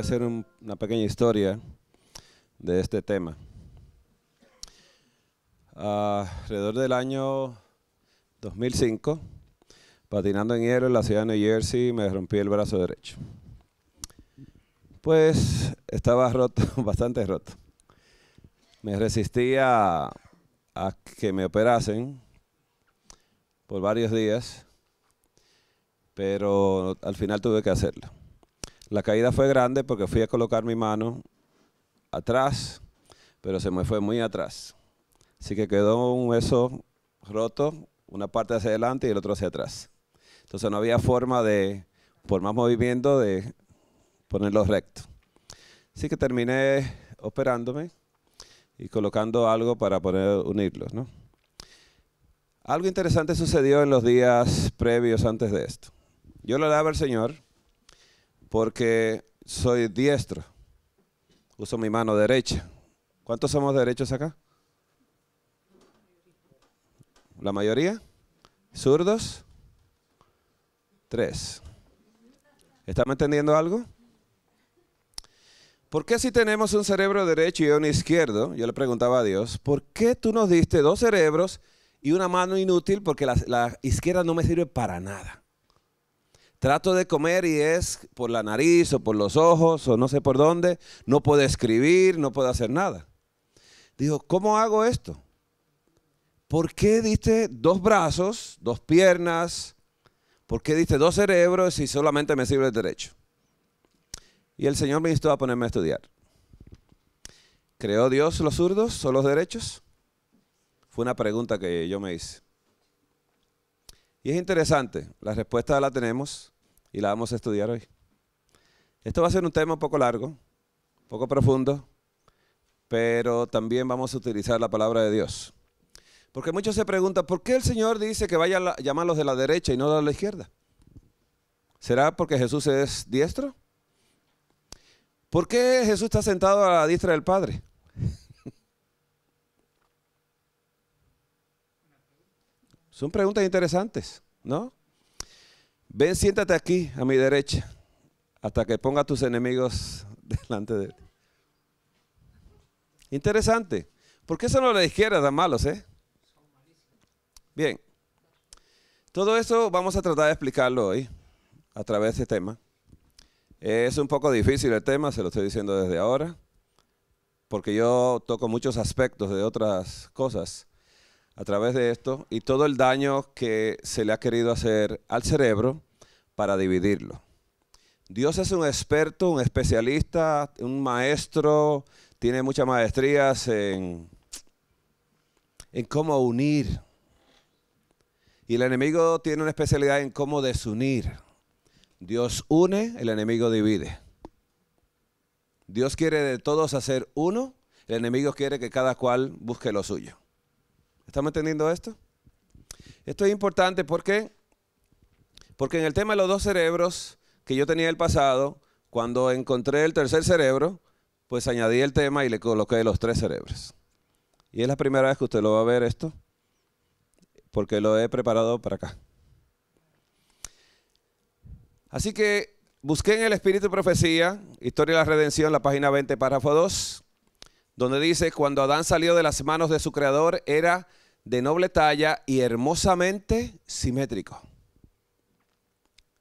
hacer una pequeña historia de este tema. alrededor del año 2005, patinando en hielo en la ciudad de New Jersey, me rompí el brazo derecho. Pues estaba roto, bastante roto. Me resistía a que me operasen por varios días, pero al final tuve que hacerlo. La caída fue grande porque fui a colocar mi mano atrás, pero se me fue muy atrás. Así que quedó un hueso roto, una parte hacia adelante y el otro hacia atrás. Entonces no había forma de, por más movimiento, de ponerlo recto. Así que terminé operándome y colocando algo para poner, unirlos. ¿no? Algo interesante sucedió en los días previos antes de esto. Yo le daba al Señor porque soy diestro. Uso mi mano derecha. ¿Cuántos somos derechos acá? ¿La mayoría? ¿Zurdos? Tres. ¿Estamos entendiendo algo? ¿Por qué si tenemos un cerebro derecho y uno izquierdo? Yo le preguntaba a Dios, ¿por qué tú nos diste dos cerebros y una mano inútil porque la, la izquierda no me sirve para nada? Trato de comer y es por la nariz o por los ojos o no sé por dónde. No puedo escribir, no puedo hacer nada. Dijo, ¿cómo hago esto? ¿Por qué diste dos brazos, dos piernas? ¿Por qué diste dos cerebros si solamente me sirve el derecho? Y el Señor me instó a ponerme a estudiar. ¿Creó Dios los zurdos o los derechos? Fue una pregunta que yo me hice. Y es interesante, la respuesta la tenemos y la vamos a estudiar hoy. Esto va a ser un tema un poco largo, un poco profundo, pero también vamos a utilizar la palabra de Dios. Porque muchos se preguntan, ¿por qué el Señor dice que vaya a llamarlos de la derecha y no de la izquierda? ¿Será porque Jesús es diestro? ¿Por qué Jesús está sentado a la diestra del Padre? Son preguntas interesantes, ¿no? Ven, siéntate aquí a mi derecha hasta que ponga tus enemigos delante de ti. Interesante. Porque eso no la izquierda da malos, ¿eh? Bien. Todo eso vamos a tratar de explicarlo hoy a través de este tema. Es un poco difícil el tema, se lo estoy diciendo desde ahora, porque yo toco muchos aspectos de otras cosas a través de esto y todo el daño que se le ha querido hacer al cerebro para dividirlo. Dios es un experto, un especialista, un maestro, tiene muchas maestrías en, en cómo unir. Y el enemigo tiene una especialidad en cómo desunir. Dios une, el enemigo divide. Dios quiere de todos hacer uno, el enemigo quiere que cada cual busque lo suyo. ¿Estamos entendiendo esto? Esto es importante porque, porque en el tema de los dos cerebros que yo tenía el pasado, cuando encontré el tercer cerebro, pues añadí el tema y le coloqué los tres cerebros. Y es la primera vez que usted lo va a ver esto, porque lo he preparado para acá. Así que busqué en el Espíritu de Profecía, Historia de la Redención, la página 20, párrafo 2, donde dice, cuando Adán salió de las manos de su creador, era de noble talla y hermosamente simétrico.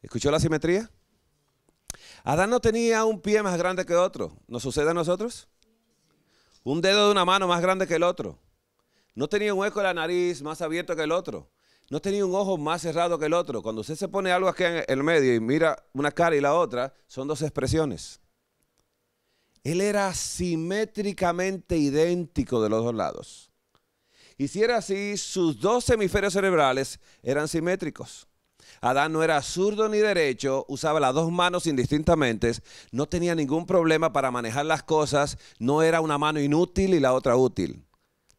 ¿Escuchó la simetría? Adán no tenía un pie más grande que otro. ¿Nos sucede a nosotros? Un dedo de una mano más grande que el otro. No tenía un hueco de la nariz más abierto que el otro. No tenía un ojo más cerrado que el otro. Cuando usted se pone algo aquí en el medio y mira una cara y la otra, son dos expresiones. Él era simétricamente idéntico de los dos lados. Y si era así, sus dos hemisferios cerebrales eran simétricos. Adán no era zurdo ni derecho, usaba las dos manos indistintamente, no tenía ningún problema para manejar las cosas, no era una mano inútil y la otra útil.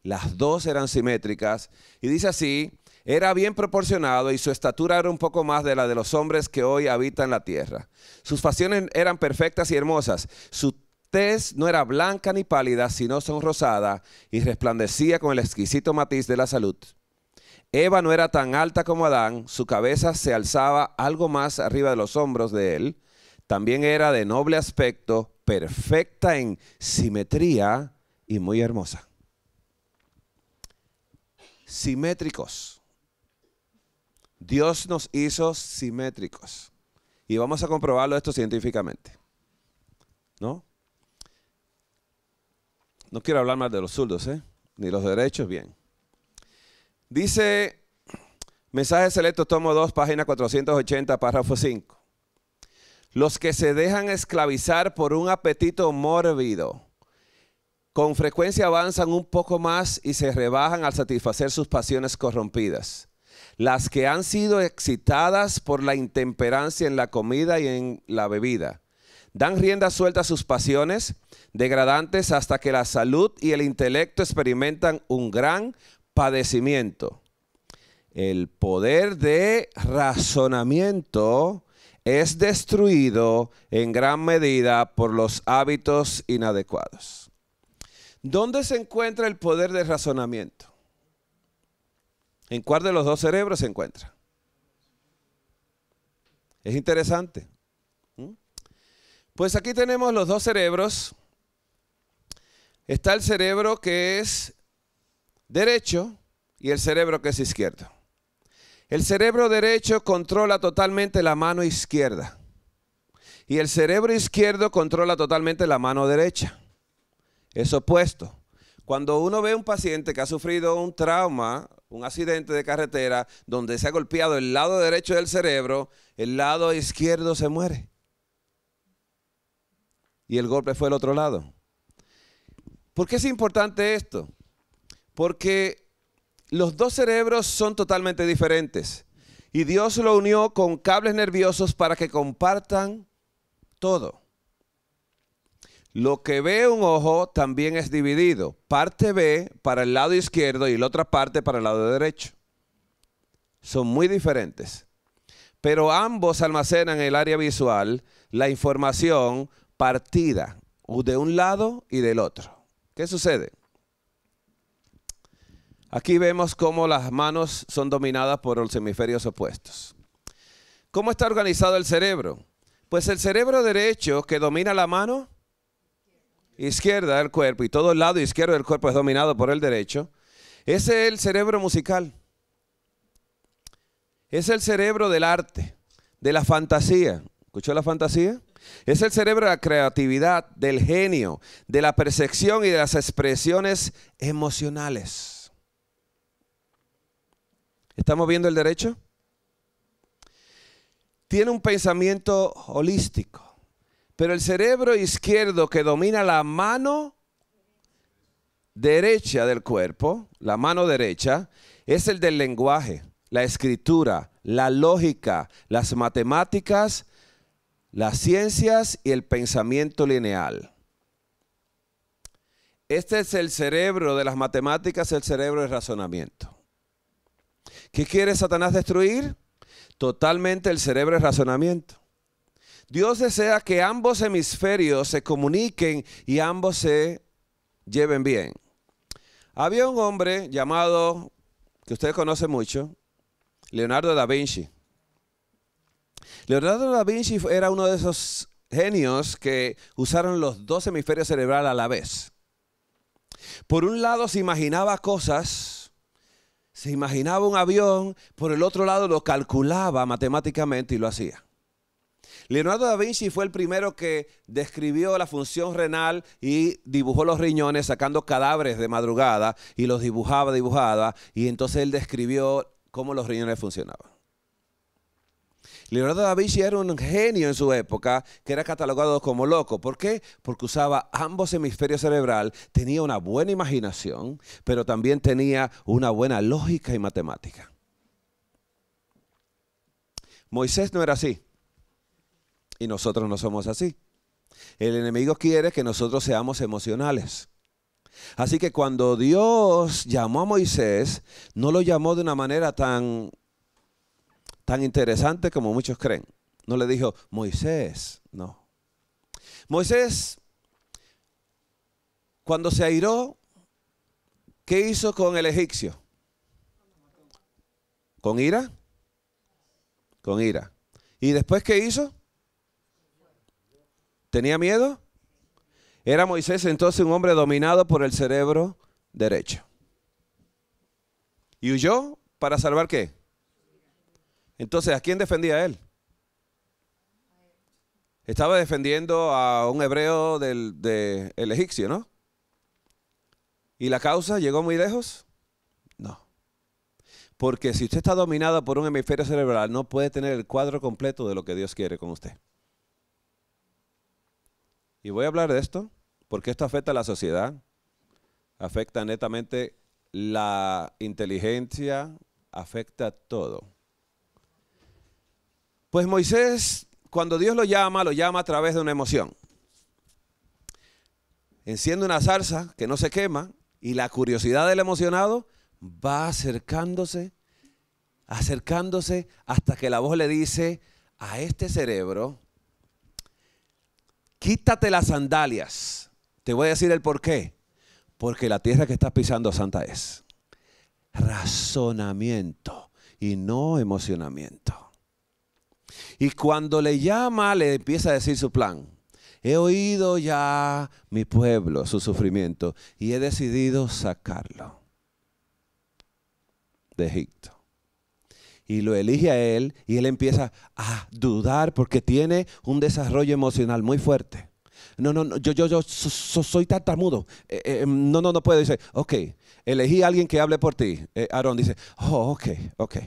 Las dos eran simétricas. Y dice así, era bien proporcionado y su estatura era un poco más de la de los hombres que hoy habitan la tierra. Sus facciones eran perfectas y hermosas. Su tez no era blanca ni pálida, sino sonrosada, y resplandecía con el exquisito matiz de la salud. Eva no era tan alta como Adán, su cabeza se alzaba algo más arriba de los hombros de él. También era de noble aspecto, perfecta en simetría y muy hermosa. Simétricos. Dios nos hizo simétricos. Y vamos a comprobarlo esto científicamente. ¿No? No quiero hablar más de los zurdos, ¿eh? Ni los derechos, bien. Dice, mensaje selecto, tomo 2, página 480, párrafo 5. Los que se dejan esclavizar por un apetito mórbido, con frecuencia avanzan un poco más y se rebajan al satisfacer sus pasiones corrompidas. Las que han sido excitadas por la intemperancia en la comida y en la bebida Dan rienda suelta a sus pasiones degradantes hasta que la salud y el intelecto experimentan un gran padecimiento. El poder de razonamiento es destruido en gran medida por los hábitos inadecuados. ¿Dónde se encuentra el poder de razonamiento? ¿En cuál de los dos cerebros se encuentra? Es interesante. Pues aquí tenemos los dos cerebros. Está el cerebro que es derecho y el cerebro que es izquierdo. El cerebro derecho controla totalmente la mano izquierda. Y el cerebro izquierdo controla totalmente la mano derecha. Es opuesto. Cuando uno ve a un paciente que ha sufrido un trauma, un accidente de carretera, donde se ha golpeado el lado derecho del cerebro, el lado izquierdo se muere y el golpe fue el otro lado. ¿Por qué es importante esto? Porque los dos cerebros son totalmente diferentes y Dios lo unió con cables nerviosos para que compartan todo. Lo que ve un ojo también es dividido. Parte ve para el lado izquierdo y la otra parte para el lado derecho. Son muy diferentes. Pero ambos almacenan en el área visual la información partida de un lado y del otro. ¿Qué sucede? Aquí vemos cómo las manos son dominadas por los hemisferios opuestos. ¿Cómo está organizado el cerebro? Pues el cerebro derecho que domina la mano izquierda del cuerpo y todo el lado izquierdo del cuerpo es dominado por el derecho, ese es el cerebro musical. Es el cerebro del arte, de la fantasía. ¿Escuchó la fantasía? Es el cerebro de la creatividad, del genio, de la percepción y de las expresiones emocionales. ¿Estamos viendo el derecho? Tiene un pensamiento holístico, pero el cerebro izquierdo que domina la mano derecha del cuerpo, la mano derecha, es el del lenguaje, la escritura, la lógica, las matemáticas, las ciencias y el pensamiento lineal. Este es el cerebro de las matemáticas, el cerebro del razonamiento. ¿Qué quiere Satanás destruir? Totalmente el cerebro del razonamiento. Dios desea que ambos hemisferios se comuniquen y ambos se lleven bien. Había un hombre llamado, que ustedes conocen mucho, Leonardo da Vinci. Leonardo da Vinci era uno de esos genios que usaron los dos hemisferios cerebrales a la vez. Por un lado se imaginaba cosas, se imaginaba un avión, por el otro lado lo calculaba matemáticamente y lo hacía. Leonardo da Vinci fue el primero que describió la función renal y dibujó los riñones sacando cadáveres de madrugada y los dibujaba, dibujaba, y entonces él describió cómo los riñones funcionaban. Leonardo da Vinci era un genio en su época que era catalogado como loco. ¿Por qué? Porque usaba ambos hemisferios cerebral, tenía una buena imaginación, pero también tenía una buena lógica y matemática. Moisés no era así. Y nosotros no somos así. El enemigo quiere que nosotros seamos emocionales. Así que cuando Dios llamó a Moisés, no lo llamó de una manera tan tan interesante como muchos creen. No le dijo, Moisés, no. Moisés, cuando se airó, ¿qué hizo con el egipcio? ¿Con ira? Con ira. ¿Y después qué hizo? ¿Tenía miedo? Era Moisés entonces un hombre dominado por el cerebro derecho. ¿Y huyó para salvar qué? Entonces, ¿a quién defendía él? Estaba defendiendo a un hebreo del egipcio, ¿no? ¿Y la causa llegó muy lejos? No. Porque si usted está dominado por un hemisferio cerebral, no puede tener el cuadro completo de lo que Dios quiere con usted. Y voy a hablar de esto, porque esto afecta a la sociedad, afecta netamente la inteligencia, afecta todo. Pues Moisés, cuando Dios lo llama, lo llama a través de una emoción. Enciende una zarza que no se quema y la curiosidad del emocionado va acercándose, acercándose hasta que la voz le dice a este cerebro, quítate las sandalias. Te voy a decir el por qué. Porque la tierra que estás pisando santa es. Razonamiento y no emocionamiento. Y cuando le llama, le empieza a decir su plan. He oído ya mi pueblo, su sufrimiento, y he decidido sacarlo de Egipto. Y lo elige a él y él empieza a dudar porque tiene un desarrollo emocional muy fuerte. No, no, no yo, yo, soy tartamudo. Eh, eh, em, no, no, no puedo. Dice, ok, elegí a alguien que hable por ti. Eh, Aarón dice, oh, ok, ok.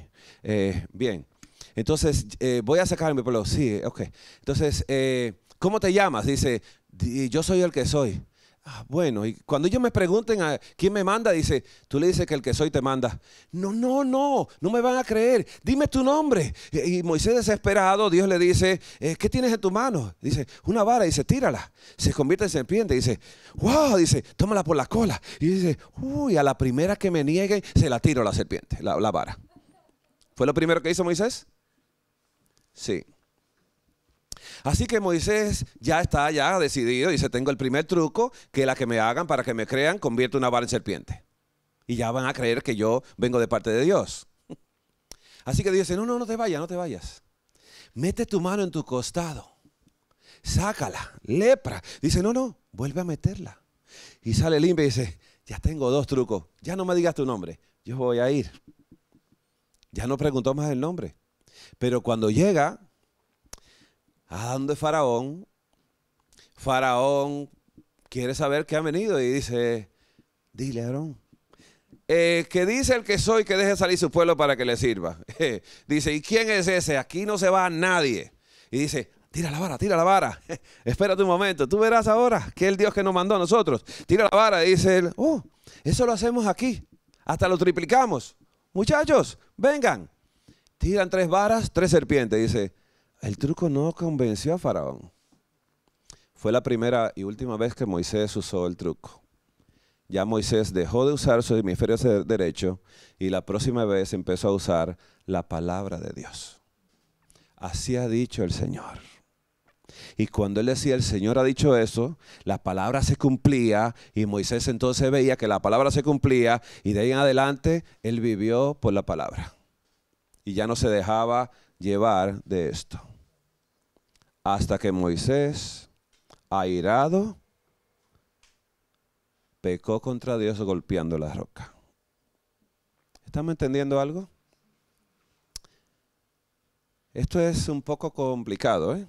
bien, entonces, eh, voy a sacar mi pelo. Sí, ok. Entonces, eh, ¿cómo te llamas? Dice, yo soy el que soy. Ah, bueno, y cuando ellos me pregunten a quién me manda, dice, tú le dices que el que soy te manda. No, no, no, no me van a creer. Dime tu nombre. Y, Moisés desesperado, Dios le dice, eh, ¿qué tienes en tu mano? Dice, una vara, dice, tírala. Se convierte en serpiente, dice, wow, dice, tómala por la cola. Y dice, uy, a la primera que me niegue, se la tiro la serpiente, la vara. ¿Fue lo primero que hizo Moisés? Sí. Así que Moisés ya está ya decidido, Y dice, tengo el primer truco, que la que me hagan para que me crean, convierto una vara en serpiente. Y ya van a creer que yo vengo de parte de Dios. Así que dice, no, no, no te vayas, no te vayas. Mete tu mano en tu costado, sácala, lepra. Dice, no, no, vuelve a meterla. Y sale limpia y dice, ya tengo dos trucos, ya no me digas tu nombre, yo voy a ir. Ya no preguntó más el nombre. Pero cuando llega a donde Faraón, Faraón quiere saber qué ha venido y dice, dile Aarón, eh, que dice el que soy que deje salir su pueblo para que le sirva. dice, ¿y quién es ese? Aquí no se va nadie. Y dice, tira la vara, tira la vara. espérate un momento, tú verás ahora que el Dios que nos mandó a nosotros. Tira la vara, y dice él, oh, eso lo hacemos aquí. Hasta lo triplicamos. Muchachos, vengan tiran tres varas, tres serpientes. Dice, el truco no convenció a Faraón. Fue la primera y última vez que Moisés usó el truco. Ya Moisés dejó de usar su hemisferio derecho y la próxima vez empezó a usar la palabra de Dios. Así ha dicho el Señor. Y cuando él decía, el Señor ha dicho eso, la palabra se cumplía y Moisés entonces veía que la palabra se cumplía y de ahí en adelante él vivió por la palabra y ya no se dejaba llevar de esto. Hasta que Moisés, airado, pecó contra Dios golpeando la roca. ¿Estamos entendiendo algo? Esto es un poco complicado. ¿eh?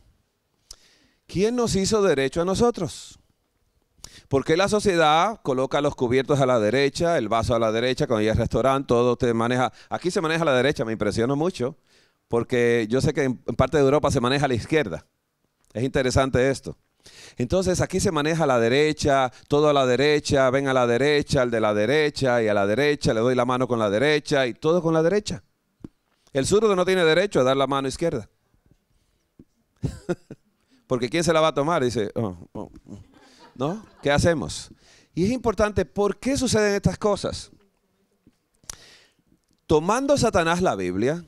¿Quién nos hizo derecho a nosotros? qué la sociedad coloca los cubiertos a la derecha, el vaso a la derecha, cuando ya es restaurante, todo te maneja. Aquí se maneja a la derecha, me impresiona mucho, porque yo sé que en parte de Europa se maneja a la izquierda. Es interesante esto. Entonces aquí se maneja a la derecha, todo a la derecha, ven a la derecha, al de la derecha y a la derecha, le doy la mano con la derecha y todo con la derecha. El zurdo no tiene derecho a dar la mano izquierda. Porque ¿quién se la va a tomar? Dice, oh, oh, oh". ¿No? ¿Qué hacemos? Y es importante, ¿por qué suceden estas cosas? Tomando Satanás la Biblia,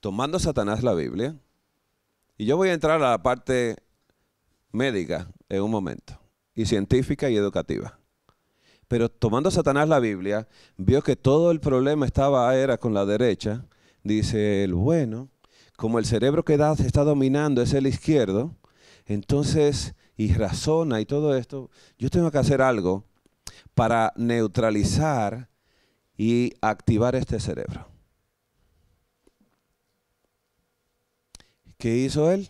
tomando Satanás la Biblia, y yo voy a entrar a la parte médica en un momento, y científica y educativa. Pero tomando Satanás la Biblia, vio que todo el problema estaba era con la derecha. Dice él, bueno, como el cerebro que da, está dominando es el izquierdo, entonces y razona y todo esto, yo tengo que hacer algo para neutralizar y activar este cerebro. ¿Qué hizo él?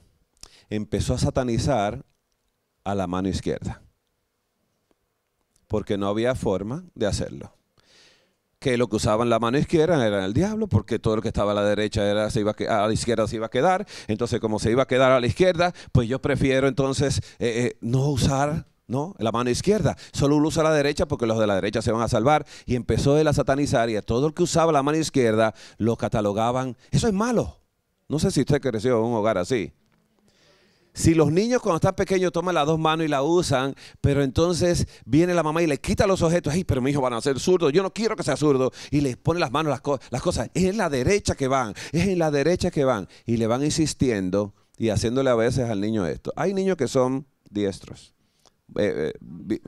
Empezó a satanizar a la mano izquierda, porque no había forma de hacerlo que lo que usaban la mano izquierda era el diablo, porque todo lo que estaba a la derecha era, se iba a, la izquierda se iba a quedar. Entonces, como se iba a quedar a la izquierda, pues yo prefiero entonces eh, eh, no usar ¿no? La mano izquierda. Solo usa la derecha porque los de la derecha se van a salvar. Y empezó él a satanizar y a todo el que usaba la mano izquierda lo catalogaban. Eso es malo. No sé si usted creció en un hogar así. Si los niños cuando están pequeños toman las dos manos y la usan, pero entonces viene la mamá y le quita los objetos, ay, pero mi hijo van a ser zurdo, yo no quiero que sea zurdo, y le pone las manos las, las cosas, es en la derecha que van, es en la derecha que van, y le van insistiendo y haciéndole a veces al niño esto. Hay niños que son diestros. Eh, eh,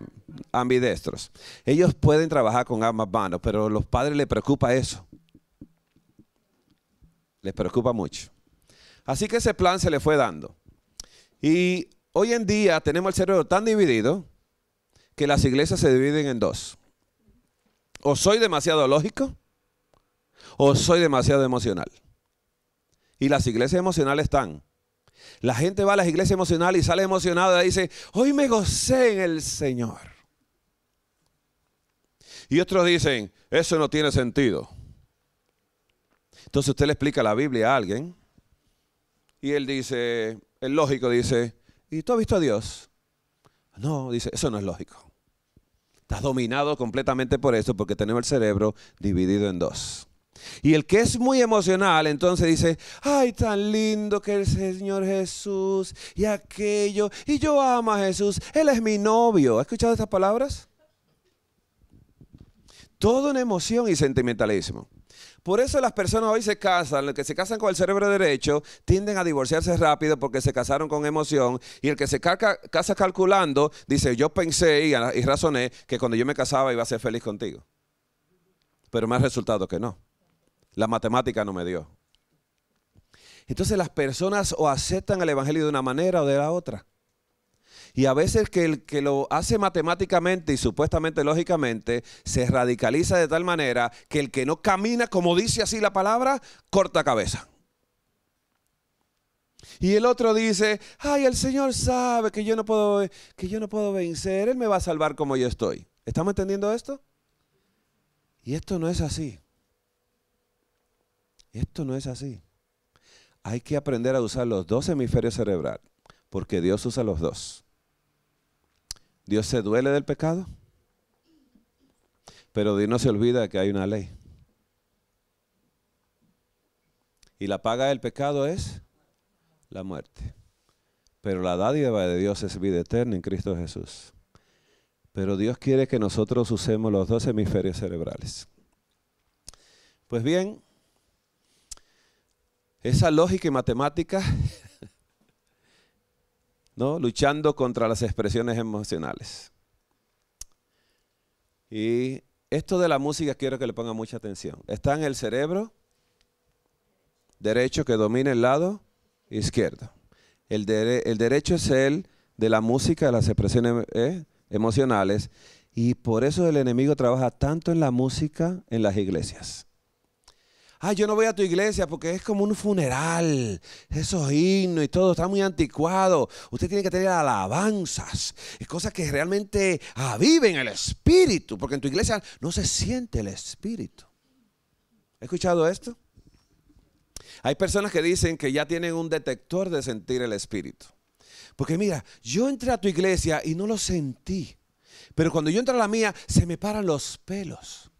ambidestros. Ellos pueden trabajar con ambas manos, pero los padres les preocupa eso. Les preocupa mucho. Así que ese plan se le fue dando. Y hoy en día tenemos el cerebro tan dividido que las iglesias se dividen en dos. O soy demasiado lógico o soy demasiado emocional. Y las iglesias emocionales están. La gente va a las iglesias emocionales y sale emocionada y dice, hoy me gocé en el Señor. Y otros dicen, eso no tiene sentido. Entonces usted le explica la Biblia a alguien y él dice, el lógico dice, ¿y tú has visto a Dios? No, dice, eso no es lógico. Estás dominado completamente por eso porque tenemos el cerebro dividido en dos. Y el que es muy emocional entonces dice, ay, tan lindo que el Señor Jesús y aquello, y yo amo a Jesús, Él es mi novio. ¿Has escuchado estas palabras? Todo en emoción y sentimentalismo. Por eso las personas hoy se casan, El que se casan con el cerebro derecho tienden a divorciarse rápido porque se casaron con emoción y el que se casa calculando dice, yo pensé y, razoné que cuando yo me casaba iba a ser feliz contigo. Pero me ha resultado que no. La matemática no me dio. Entonces las personas o aceptan el Evangelio de una manera o de la otra. Y a veces que el que lo hace matemáticamente y supuestamente lógicamente se radicaliza de tal manera que el que no camina como dice así la palabra, corta cabeza. Y el otro dice, ay, el Señor sabe que yo no puedo, que yo no puedo vencer, Él me va a salvar como yo estoy. ¿Estamos entendiendo esto? Y esto no es así. Esto no es así. Hay que aprender a usar los dos hemisferios cerebrales, porque Dios usa los dos. Dios se duele del pecado, pero Dios no se olvida que hay una ley. Y la paga del pecado es la muerte. Pero la dádiva de Dios es vida eterna en Cristo Jesús. Pero Dios quiere que nosotros usemos los dos hemisferios cerebrales. Pues bien, esa lógica y matemática Luchando contra las expresiones emocionales. Y esto de la música quiero que le ponga mucha atención. Está en el cerebro derecho que domina el lado izquierdo. El, el derecho es el de la música, de las expresiones eh, emocionales. Y por eso el enemigo trabaja tanto en la música en las iglesias. Ah, yo no voy a tu iglesia porque es como un funeral, esos himnos y todo, está muy anticuado. Usted tiene que tener alabanzas, cosas que realmente aviven el espíritu, porque en tu iglesia no se siente el espíritu. ¿He escuchado esto? Hay personas que dicen que ya tienen un detector de sentir el espíritu. Porque mira, yo entré a tu iglesia y no lo sentí. Pero cuando yo entro a la mía, se me paran los pelos.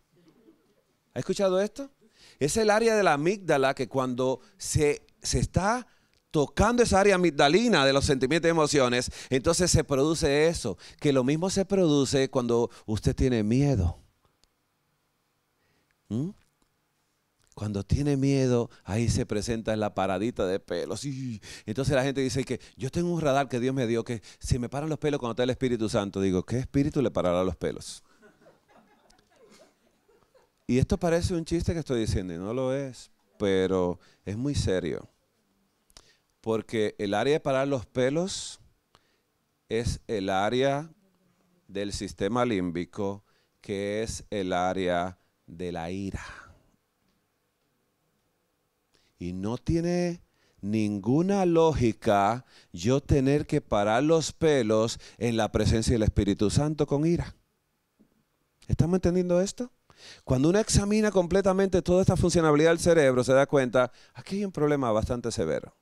¿Ha escuchado esto? Es el área de la amígdala que cuando se, está tocando esa área amigdalina de los sentimientos y emociones, entonces se produce eso, que lo mismo se produce cuando usted tiene miedo. ¿Mm? Cuando tiene miedo, ahí se presenta la paradita de pelos. entonces la gente dice que yo tengo un radar que Dios me dio, que si me paran los pelos cuando está el Espíritu Santo, digo, ¿qué espíritu le parará los pelos? Y esto parece un chiste que estoy diciendo y no lo es, pero es muy serio. Porque el área de parar los pelos es el área del sistema límbico, que es el área de la ira. Y no tiene ninguna lógica yo tener que parar los pelos en la presencia del Espíritu Santo con ira. ¿Estamos entendiendo esto? Cuando uno examina completamente toda esta funcionalidad del cerebro, se da cuenta, aquí hay un problema bastante severo.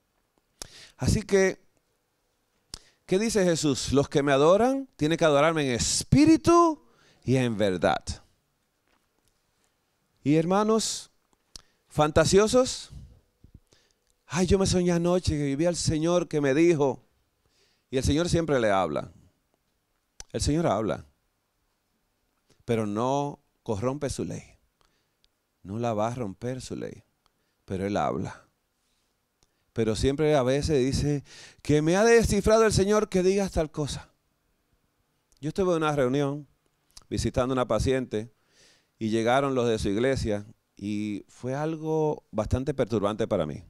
Así que, ¿qué dice Jesús? Los que me adoran tienen que adorarme en espíritu y en verdad. Y hermanos, fantasiosos, ay, yo me soñé anoche que vivía al Señor que me dijo, y el Señor siempre le habla. El Señor habla, pero no corrompe su ley. No la va a romper su ley, pero él habla. Pero siempre a veces dice, que me ha descifrado el Señor que digas tal cosa. Yo estuve en una reunión visitando a una paciente y llegaron los de su iglesia y fue algo bastante perturbante para mí.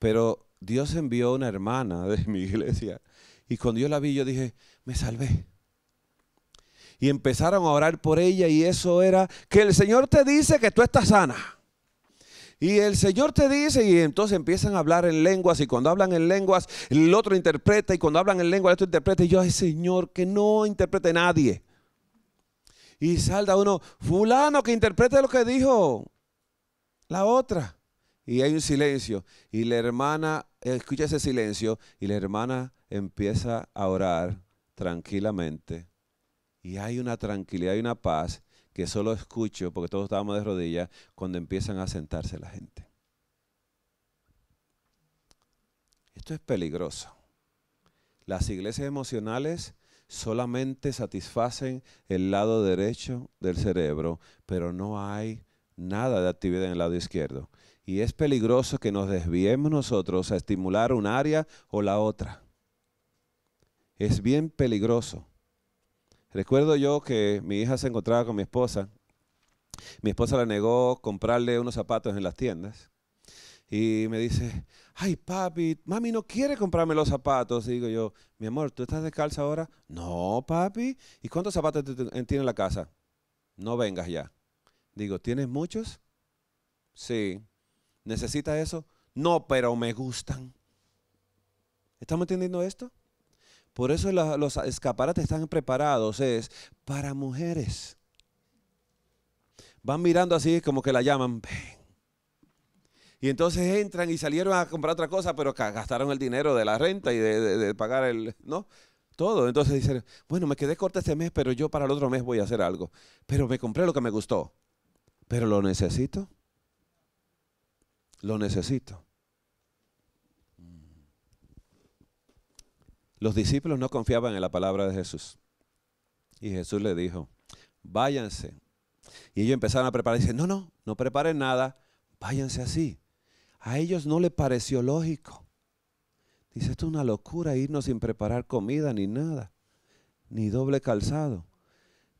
Pero Dios envió una hermana de mi iglesia y cuando yo la vi yo dije, me salvé y empezaron a orar por ella y eso era que el Señor te dice que tú estás sana. Y el Señor te dice, y entonces empiezan a hablar en lenguas, y cuando hablan en lenguas, el otro interpreta, y cuando hablan en lenguas, el otro interpreta, y yo, ay Señor, que no interprete nadie. Y salda uno, fulano, que interprete lo que dijo la otra. Y hay un silencio, y la hermana, escucha ese silencio, y la hermana empieza a orar tranquilamente y hay una tranquilidad y una paz que solo escucho, porque todos estábamos de rodillas, cuando empiezan a sentarse la gente. Esto es peligroso. Las iglesias emocionales solamente satisfacen el lado derecho del cerebro, pero no hay nada de actividad en el lado izquierdo. Y es peligroso que nos desviemos nosotros a estimular un área o la otra. Es bien peligroso. Recuerdo yo que mi hija se encontraba con mi esposa. Mi esposa le negó comprarle unos zapatos en las tiendas. Y me dice, ay papi, mami no quiere comprarme los zapatos. Y digo yo, mi amor, ¿tú estás descalza ahora? No, papi. ¿Y cuántos zapatos tiene en la casa? No vengas ya. Digo, ¿tienes muchos? Sí. ¿Necesitas eso? No, pero me gustan. ¿Estamos entendiendo esto? Por eso los, escaparates están preparados, es para mujeres. Van mirando así como que la llaman, Y entonces entran y salieron a comprar otra cosa, pero gastaron el dinero de la renta y de, de pagar el, ¿no? Todo. Entonces dicen, bueno, me quedé corta este mes, pero yo para el otro mes voy a hacer algo. Pero me compré lo que me gustó. Pero lo necesito. Lo necesito. Los discípulos no confiaban en la palabra de Jesús. Y Jesús le dijo, váyanse. Y ellos empezaron a preparar. Dicen, no, no, no preparen nada, váyanse así. A ellos no les pareció lógico. Dice, esto es una locura irnos sin preparar comida ni nada, ni doble calzado.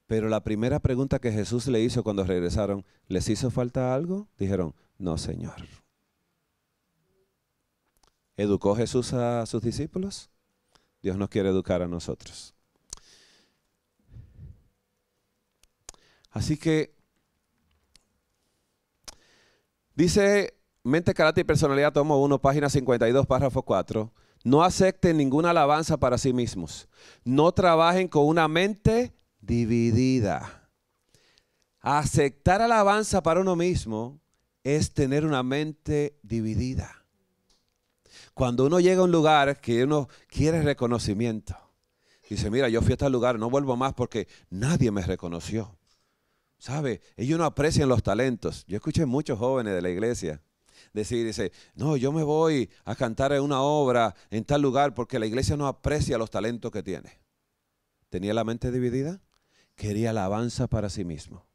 Pero la primera pregunta que Jesús le hizo cuando regresaron, ¿les hizo falta algo? Dijeron, no, Señor. ¿Educó Jesús a sus discípulos? Dios nos quiere educar a nosotros. Así que dice Mente, Carácter y Personalidad, tomo 1, página 52, párrafo 4. No acepten ninguna alabanza para sí mismos. No trabajen con una mente dividida. Aceptar alabanza para uno mismo es tener una mente dividida. Cuando uno llega a un lugar que uno quiere reconocimiento, dice, mira, yo fui a tal este lugar, no vuelvo más porque nadie me reconoció. ¿Sabe? Ellos no aprecian los talentos. Yo escuché muchos jóvenes de la iglesia decir, dice, no, yo me voy a cantar en una obra en tal lugar porque la iglesia no aprecia los talentos que tiene. ¿Tenía la mente dividida? Quería alabanza para sí mismo.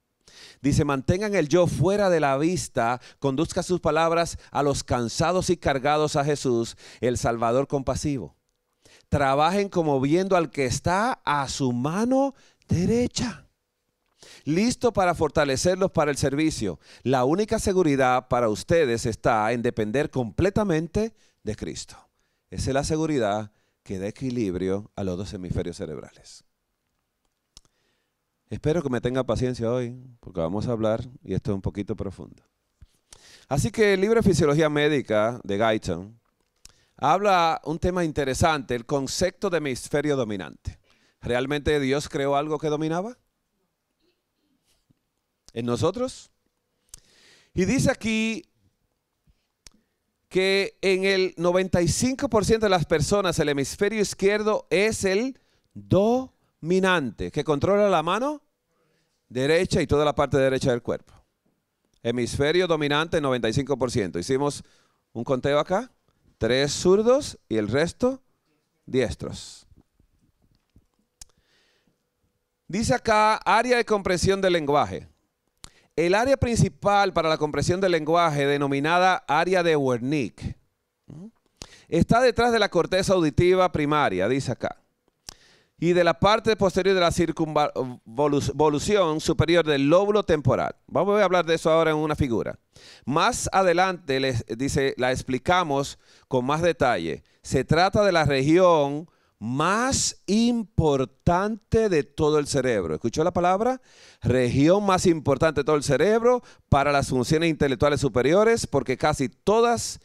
Dice, mantengan el yo fuera de la vista, conduzca sus palabras a los cansados y cargados a Jesús, el Salvador compasivo. Trabajen como viendo al que está a su mano derecha. Listo para fortalecerlos para el servicio. La única seguridad para ustedes está en depender completamente de Cristo. Esa es la seguridad que da equilibrio a los dos hemisferios cerebrales. Espero que me tenga paciencia hoy, porque vamos a hablar y esto es un poquito profundo. Así que el libro de Fisiología Médica de Guyton habla un tema interesante, el concepto de hemisferio dominante. ¿Realmente Dios creó algo que dominaba? ¿En nosotros? Y dice aquí que en el 95% de las personas el hemisferio izquierdo es el do dominante que controla la mano derecha y toda la parte derecha del cuerpo. Hemisferio dominante 95%. Hicimos un conteo acá. Tres zurdos y el resto diestros. Dice acá área de compresión del lenguaje. El área principal para la compresión del lenguaje, denominada área de Wernicke, está detrás de la corteza auditiva primaria, dice acá y de la parte posterior de la circunvolución superior del lóbulo temporal. Vamos a hablar de eso ahora en una figura. Más adelante, les, dice, la explicamos con más detalle. Se trata de la región más importante de todo el cerebro. ¿Escuchó la palabra? Región más importante de todo el cerebro para las funciones intelectuales superiores, porque casi todas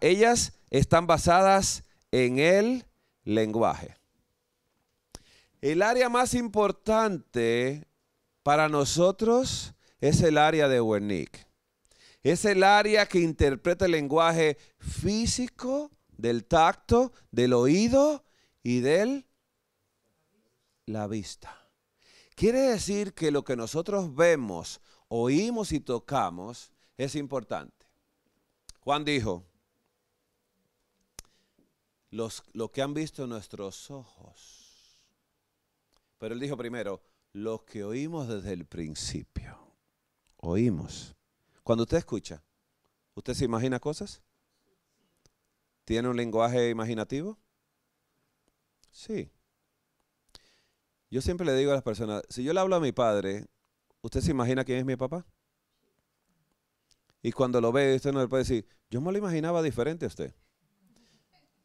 ellas están basadas en el lenguaje. El área más importante para nosotros es el área de Wernicke. Es el área que interpreta el lenguaje físico, del tacto, del oído y de la vista. Quiere decir que lo que nosotros vemos, oímos y tocamos es importante. Juan dijo, lo que han visto nuestros ojos pero él dijo primero, lo que oímos desde el principio, oímos. Cuando usted escucha, ¿usted se imagina cosas? ¿Tiene un lenguaje imaginativo? Sí. Yo siempre le digo a las personas, si yo le hablo a mi padre, ¿usted se imagina quién es mi papá? Y cuando lo ve, usted no le puede decir, yo me lo imaginaba diferente a usted.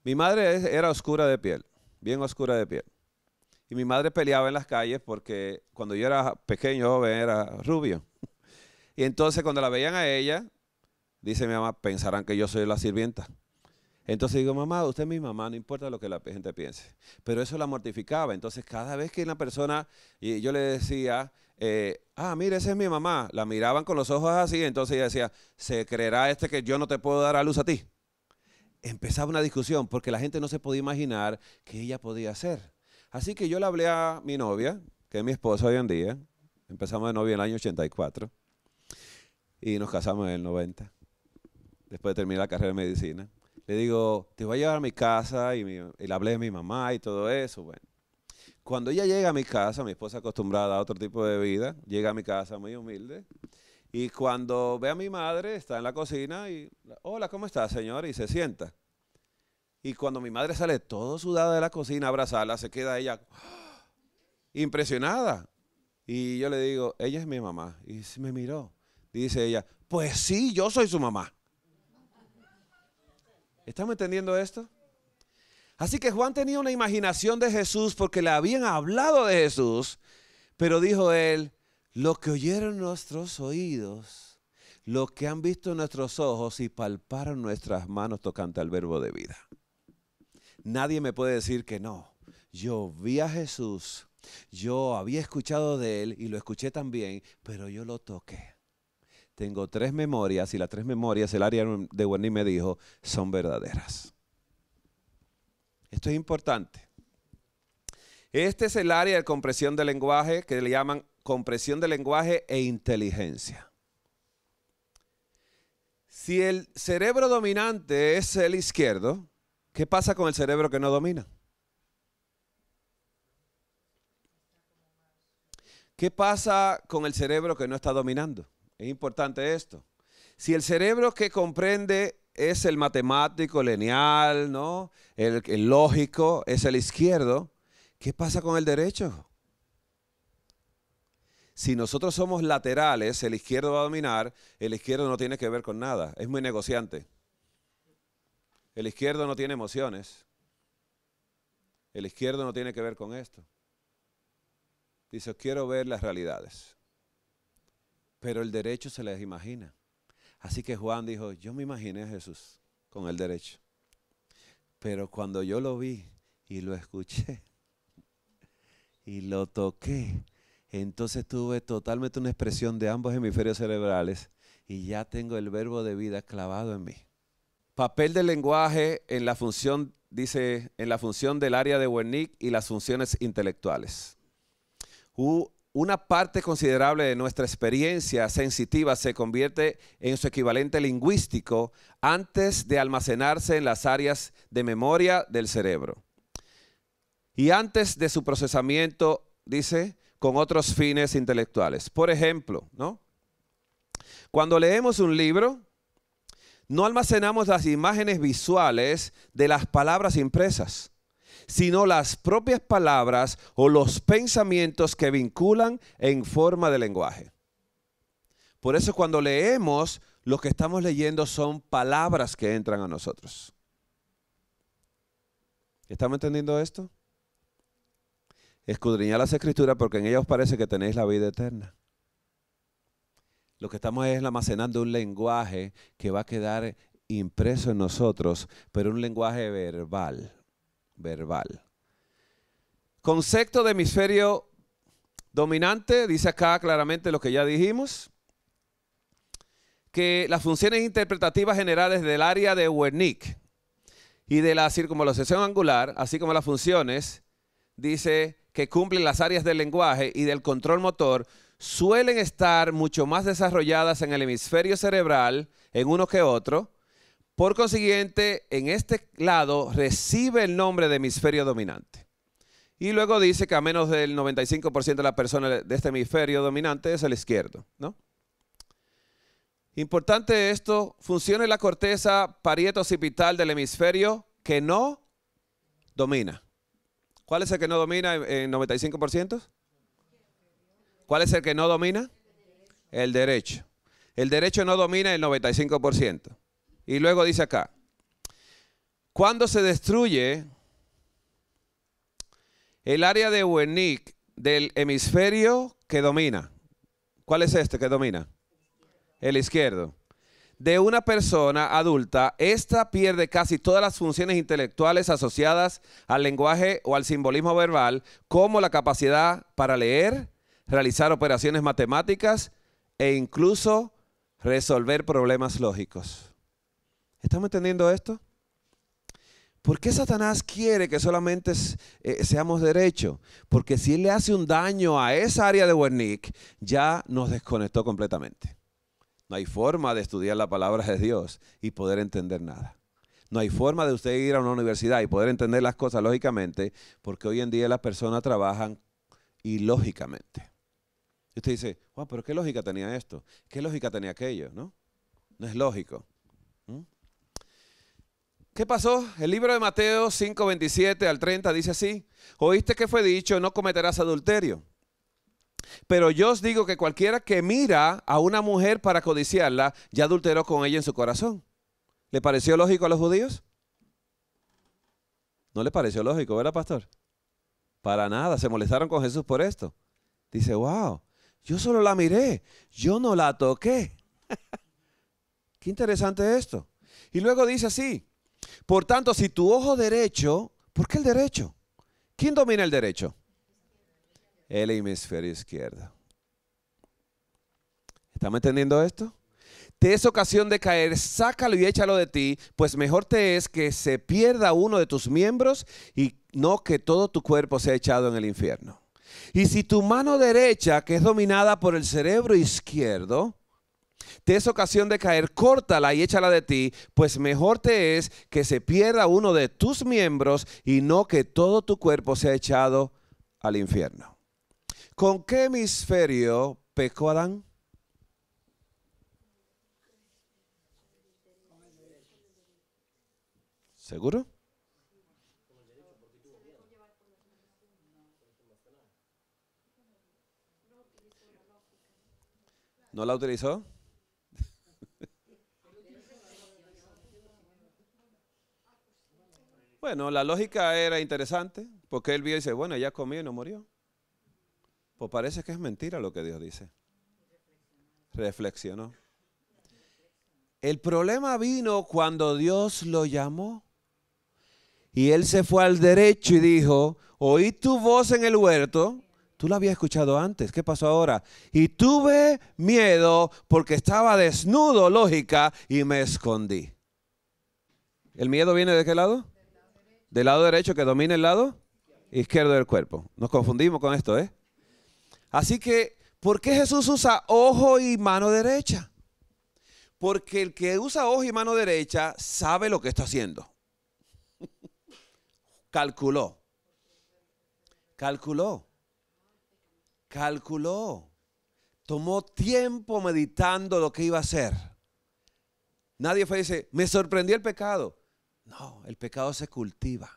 Mi madre era oscura de piel, bien oscura de piel. Y mi madre peleaba en las calles porque cuando yo era pequeño, joven, era rubio. Y entonces cuando la veían a ella, dice mi mamá, pensarán que yo soy la sirvienta. Entonces digo, mamá, usted es mi mamá, no importa lo que la gente piense. Pero eso la mortificaba. Entonces cada vez que una persona, y yo le decía, eh, ah, mire, esa es mi mamá, la miraban con los ojos así, entonces ella decía, ¿se creerá este que yo no te puedo dar a luz a ti? Empezaba una discusión porque la gente no se podía imaginar qué ella podía hacer. Así que yo le hablé a mi novia, que es mi esposa hoy en día. Empezamos de novia en el año 84 y nos casamos en el 90, después de terminar la carrera de medicina. Le digo, te voy a llevar a mi casa y, le hablé a mi mamá y todo eso. Bueno, cuando ella llega a mi casa, mi esposa acostumbrada a otro tipo de vida, llega a mi casa muy humilde. Y cuando ve a mi madre, está en la cocina y, hola, ¿cómo estás, señor? Y se sienta. Y cuando mi madre sale todo sudada de la cocina a abrazarla, se queda ella impresionada. Y yo le digo, ella es mi mamá. Y me miró. Dice ella, pues sí, yo soy su mamá. ¿Estamos entendiendo esto? Así que Juan tenía una imaginación de Jesús porque le habían hablado de Jesús, pero dijo él, lo que oyeron nuestros oídos, lo que han visto nuestros ojos y palparon nuestras manos tocante al verbo de vida. Nadie me puede decir que no. Yo vi a Jesús, yo había escuchado de él y lo escuché también, pero yo lo toqué. Tengo tres memorias y las tres memorias, el área de Wendy me dijo, son verdaderas. Esto es importante. Este es el área de compresión del lenguaje que le llaman compresión del lenguaje e inteligencia. Si el cerebro dominante es el izquierdo, ¿Qué pasa con el cerebro que no domina? ¿Qué pasa con el cerebro que no está dominando? Es importante esto. Si el cerebro que comprende es el matemático, lineal, ¿no? el, lógico, es el izquierdo, ¿qué pasa con el derecho? Si nosotros somos laterales, el izquierdo va a dominar, el izquierdo no tiene que ver con nada, es muy negociante. El izquierdo no tiene emociones. El izquierdo no tiene que ver con esto. Dice, quiero ver las realidades. Pero el derecho se les imagina. Así que Juan dijo, yo me imaginé a Jesús con el derecho. Pero cuando yo lo vi y lo escuché y lo toqué, entonces tuve totalmente una expresión de ambos hemisferios cerebrales y ya tengo el verbo de vida clavado en mí. Papel del lenguaje en la función, dice, en la función del área de Wernicke y las funciones intelectuales. Una parte considerable de nuestra experiencia sensitiva se convierte en su equivalente lingüístico antes de almacenarse en las áreas de memoria del cerebro. Y antes de su procesamiento, dice, con otros fines intelectuales. Por ejemplo, ¿no? Cuando leemos un libro, no almacenamos las imágenes visuales de las palabras impresas, sino las propias palabras o los pensamientos que vinculan en forma de lenguaje. Por eso cuando leemos, lo que estamos leyendo son palabras que entran a nosotros. ¿Estamos entendiendo esto? Escudriñad las escrituras porque en ellas os parece que tenéis la vida eterna. Lo que estamos es almacenando un lenguaje que va a quedar impreso en nosotros, pero un lenguaje verbal, verbal. Concepto de hemisferio dominante, dice acá claramente lo que ya dijimos, que las funciones interpretativas generales del área de Wernicke y de la circunvalación angular, así como las funciones, dice que cumplen las áreas del lenguaje y del control motor, suelen estar mucho más desarrolladas en el hemisferio cerebral, en uno que otro. Por consiguiente, en este lado recibe el nombre de hemisferio dominante. Y luego dice que a menos del 95% de la personas de este hemisferio dominante es el izquierdo, ¿no? Importante esto, funciona la corteza parieto-occipital del hemisferio que no domina. ¿Cuál es el que no domina en 95%? ¿Cuál es el que no domina? El derecho. El derecho no domina el 95%. Y luego dice acá, cuando se destruye el área de Wernicke del hemisferio que domina, ¿cuál es este que domina? El izquierdo. De una persona adulta, esta pierde casi todas las funciones intelectuales asociadas al lenguaje o al simbolismo verbal, como la capacidad para leer, realizar operaciones matemáticas e incluso resolver problemas lógicos. ¿Estamos entendiendo esto? ¿Por qué Satanás quiere que solamente eh, seamos derecho? Porque si él le hace un daño a esa área de Wernick, ya nos desconectó completamente. No hay forma de estudiar la palabra de Dios y poder entender nada. No hay forma de usted ir a una universidad y poder entender las cosas lógicamente, porque hoy en día las personas trabajan ilógicamente. Y usted dice, wow, pero ¿qué lógica tenía esto? ¿Qué lógica tenía aquello? ¿No? No es lógico. ¿Qué pasó? El libro de Mateo 5, 27 al 30 dice así, oíste que fue dicho, no cometerás adulterio. Pero yo os digo que cualquiera que mira a una mujer para codiciarla, ya adulteró con ella en su corazón. ¿Le pareció lógico a los judíos? No le pareció lógico, ¿verdad, pastor? Para nada, se molestaron con Jesús por esto. Dice, wow, yo solo la miré, yo no la toqué. Qué interesante esto. Y luego dice así, por tanto, si tu ojo derecho, ¿por qué el derecho? ¿Quién domina el derecho? El hemisferio izquierdo. ¿Estamos entendiendo esto? Te es ocasión de caer, sácalo y échalo de ti, pues mejor te es que se pierda uno de tus miembros y no que todo tu cuerpo sea echado en el infierno. Y si tu mano derecha, que es dominada por el cerebro izquierdo, te es ocasión de caer, córtala y échala de ti, pues mejor te es que se pierda uno de tus miembros y no que todo tu cuerpo sea echado al infierno. ¿Con qué hemisferio pecó Adán? ¿Seguro? ¿No la utilizó? bueno, la lógica era interesante, porque él vio y dice, bueno, ella comió y no murió. Pues parece que es mentira lo que Dios dice. Reflexionó. El problema vino cuando Dios lo llamó. Y él se fue al derecho y dijo, oí tu voz en el huerto Tú la habías escuchado antes, ¿qué pasó ahora? Y tuve miedo porque estaba desnudo, lógica, y me escondí. ¿El miedo viene de qué lado? Del lado derecho que domina el lado izquierdo del cuerpo. Nos confundimos con esto, ¿eh? Así que, ¿por qué Jesús usa ojo y mano derecha? Porque el que usa ojo y mano derecha sabe lo que está haciendo. Calculó. Calculó. Calculó. Tomó tiempo meditando lo que iba a hacer. Nadie fue y dice, me sorprendió el pecado. No, el pecado se cultiva.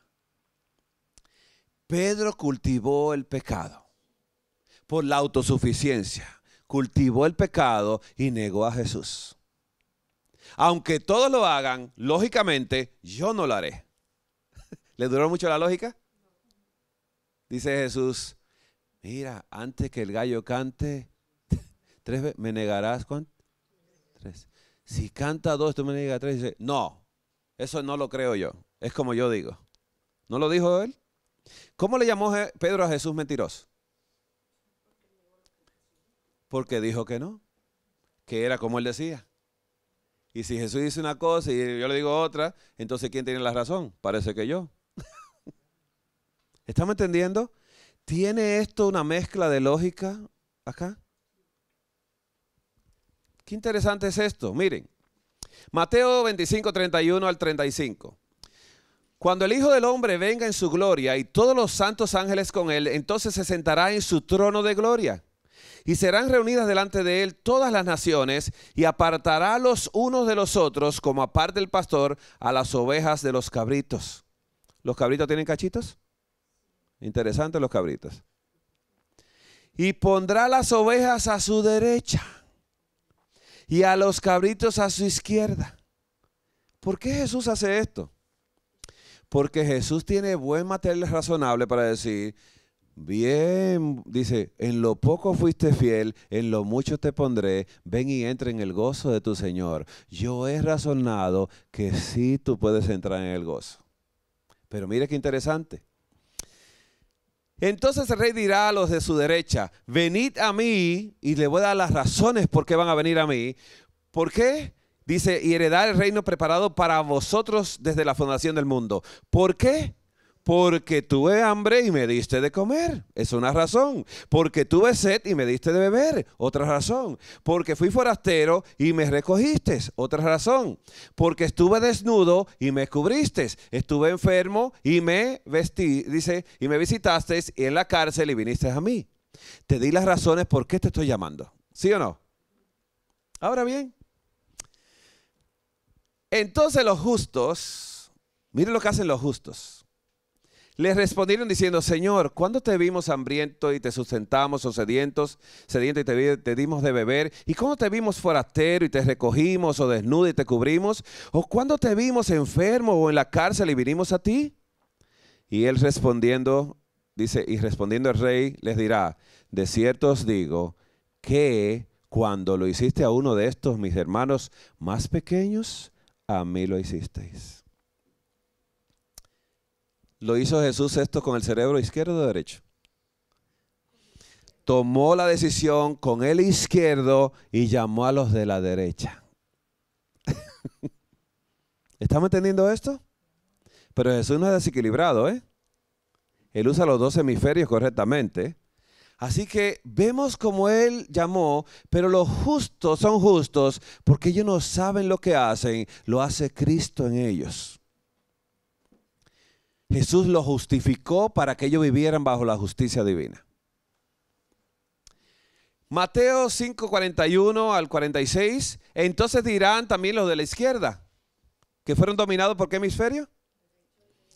Pedro cultivó el pecado por la autosuficiencia. Cultivó el pecado y negó a Jesús. Aunque todos lo hagan, lógicamente, yo no lo haré. ¿Le duró mucho la lógica? Dice Jesús, Mira, antes que el gallo cante, tres veces, ¿me negarás cuánto? Tres. Si canta dos, tú me negas tres. Dice, no, eso no lo creo yo. Es como yo digo. ¿No lo dijo él? ¿Cómo le llamó Pedro a Jesús mentiroso? Porque dijo que no, que era como él decía. Y si Jesús dice una cosa y yo le digo otra, entonces ¿quién tiene la razón? Parece que yo. ¿Estamos entendiendo? ¿Tiene esto una mezcla de lógica acá? Qué interesante es esto. Miren, Mateo 25, 31 al 35. Cuando el Hijo del Hombre venga en su gloria y todos los santos ángeles con él, entonces se sentará en su trono de gloria. Y serán reunidas delante de él todas las naciones y apartará los unos de los otros como aparte el pastor a las ovejas de los cabritos. ¿Los cabritos tienen cachitos? Interesante los cabritos. Y pondrá las ovejas a su derecha y a los cabritos a su izquierda. ¿Por qué Jesús hace esto? Porque Jesús tiene buen material razonable para decir, bien, dice, en lo poco fuiste fiel, en lo mucho te pondré, ven y entra en el gozo de tu Señor. Yo he razonado que sí tú puedes entrar en el gozo. Pero mire qué interesante. Entonces el rey dirá a los de su derecha, venid a mí y le voy a dar las razones por qué van a venir a mí. ¿Por qué? Dice, y heredar el reino preparado para vosotros desde la fundación del mundo. ¿Por qué? Porque tuve hambre y me diste de comer. Es una razón. Porque tuve sed y me diste de beber. Otra razón. Porque fui forastero y me recogiste. Otra razón. Porque estuve desnudo y me cubriste. Estuve enfermo y me vestí. Dice, y me visitaste en la cárcel y viniste a mí. Te di las razones por qué te estoy llamando. ¿Sí o no? Ahora bien, entonces los justos, miren lo que hacen los justos. Les respondieron diciendo, Señor, ¿cuándo te vimos hambriento y te sustentamos o oh, sedientos, sediento y te, dimos de beber? ¿Y cuándo te vimos forastero y te recogimos o oh, desnudo y te cubrimos? ¿O cuándo te vimos enfermo o en la cárcel y vinimos a ti? Y él respondiendo, dice, y respondiendo el rey les dirá, de cierto os digo que cuando lo hiciste a uno de estos mis hermanos más pequeños, a mí lo hicisteis. ¿Lo hizo Jesús esto con el cerebro izquierdo o derecho? Tomó la decisión con el izquierdo y llamó a los de la derecha. ¿Estamos entendiendo esto? Pero Jesús no es desequilibrado, ¿eh? Él usa los dos hemisferios correctamente. Así que vemos como él llamó, pero los justos son justos porque ellos no saben lo que hacen, lo hace Cristo en ellos. Jesús lo justificó para que ellos vivieran bajo la justicia divina. Mateo 5, 41 al 46. Entonces dirán también los de la izquierda, que fueron dominados por qué hemisferio?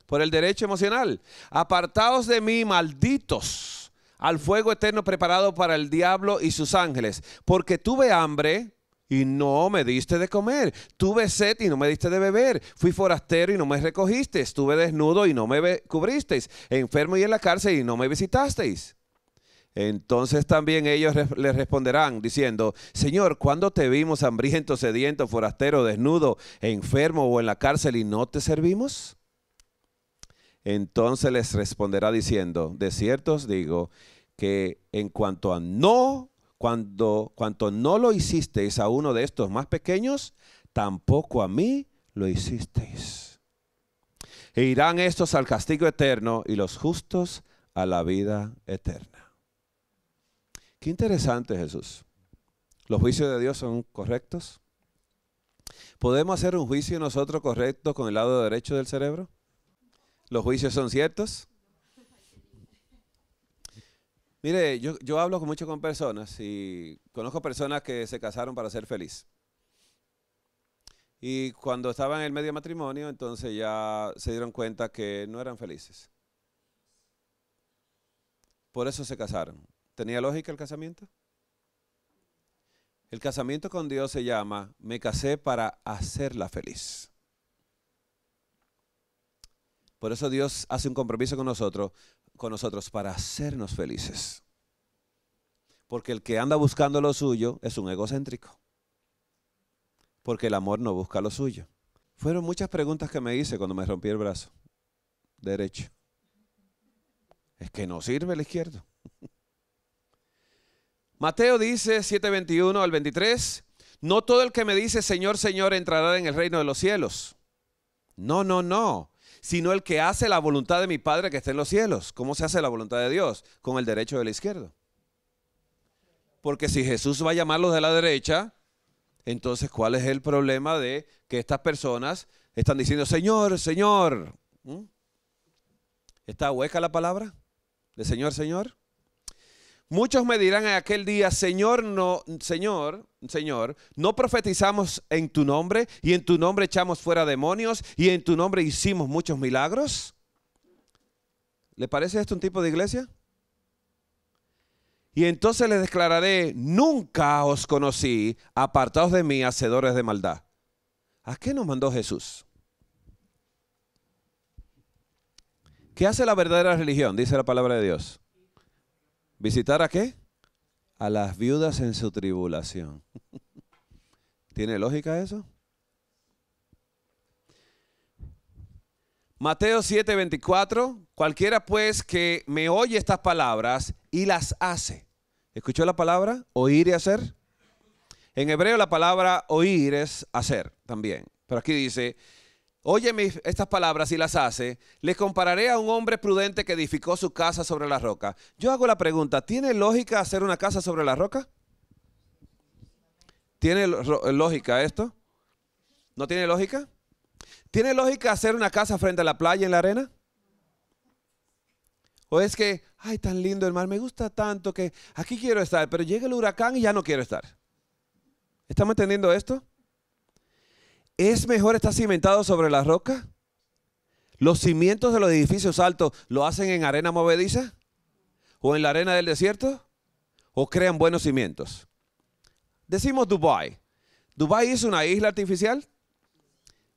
Por el derecho emocional. Apartaos de mí, malditos, al fuego eterno preparado para el diablo y sus ángeles. Porque tuve hambre y no me diste de comer. Tuve sed y no me diste de beber. Fui forastero y no me recogiste. Estuve desnudo y no me cubristeis. Enfermo y en la cárcel y no me visitasteis. Entonces también ellos les responderán diciendo, Señor, ¿cuándo te vimos hambriento, sediento, forastero, desnudo, enfermo o en la cárcel y no te servimos? Entonces les responderá diciendo, de cierto digo que en cuanto a no cuando, cuanto no lo hicisteis a uno de estos más pequeños, tampoco a mí lo hicisteis. E irán estos al castigo eterno y los justos a la vida eterna. Qué interesante Jesús. ¿Los juicios de Dios son correctos? ¿Podemos hacer un juicio nosotros correcto con el lado derecho del cerebro? ¿Los juicios son ciertos? Mire, yo, hablo mucho con personas y conozco personas que se casaron para ser feliz. Y cuando estaban en el medio matrimonio, entonces ya se dieron cuenta que no eran felices. Por eso se casaron. ¿Tenía lógica el casamiento? El casamiento con Dios se llama, me casé para hacerla feliz. Por eso Dios hace un compromiso con nosotros con nosotros para hacernos felices. Porque el que anda buscando lo suyo es un egocéntrico. Porque el amor no busca lo suyo. Fueron muchas preguntas que me hice cuando me rompí el brazo derecho. Es que no sirve el izquierdo. Mateo dice 7:21 al 23, no todo el que me dice Señor, Señor entrará en el reino de los cielos. No, no, no sino el que hace la voluntad de mi Padre que está en los cielos. ¿Cómo se hace la voluntad de Dios? Con el derecho de la izquierda. Porque si Jesús va a llamarlos de la derecha, entonces ¿cuál es el problema de que estas personas están diciendo, Señor, Señor? ¿Mm? ¿Está hueca la palabra de Señor, Señor? Muchos me dirán en aquel día, Señor, no, Señor, Señor, no profetizamos en tu nombre y en tu nombre echamos fuera demonios y en tu nombre hicimos muchos milagros. ¿Le parece esto un tipo de iglesia? Y entonces les declararé, nunca os conocí, apartados de mí, hacedores de maldad. ¿A qué nos mandó Jesús? ¿Qué hace la verdadera religión? Dice la palabra de Dios. ¿Visitar a qué? A las viudas en su tribulación. ¿Tiene lógica eso? Mateo 7:24, cualquiera pues que me oye estas palabras y las hace. ¿Escuchó la palabra? Oír y hacer. En hebreo la palabra oír es hacer también. Pero aquí dice, Oye estas palabras y las hace, le compararé a un hombre prudente que edificó su casa sobre la roca. Yo hago la pregunta, ¿tiene lógica hacer una casa sobre la roca? ¿Tiene lógica esto? ¿No tiene lógica? ¿Tiene lógica hacer una casa frente a la playa en la arena? ¿O es que, ay, tan lindo el mar, me gusta tanto que aquí quiero estar, pero llega el huracán y ya no quiero estar? ¿Estamos entendiendo esto? ¿Es mejor estar cimentado sobre la roca? ¿Los cimientos de los edificios altos lo hacen en arena movediza? ¿O en la arena del desierto? ¿O crean buenos cimientos? Decimos Dubai. Dubai es una isla artificial,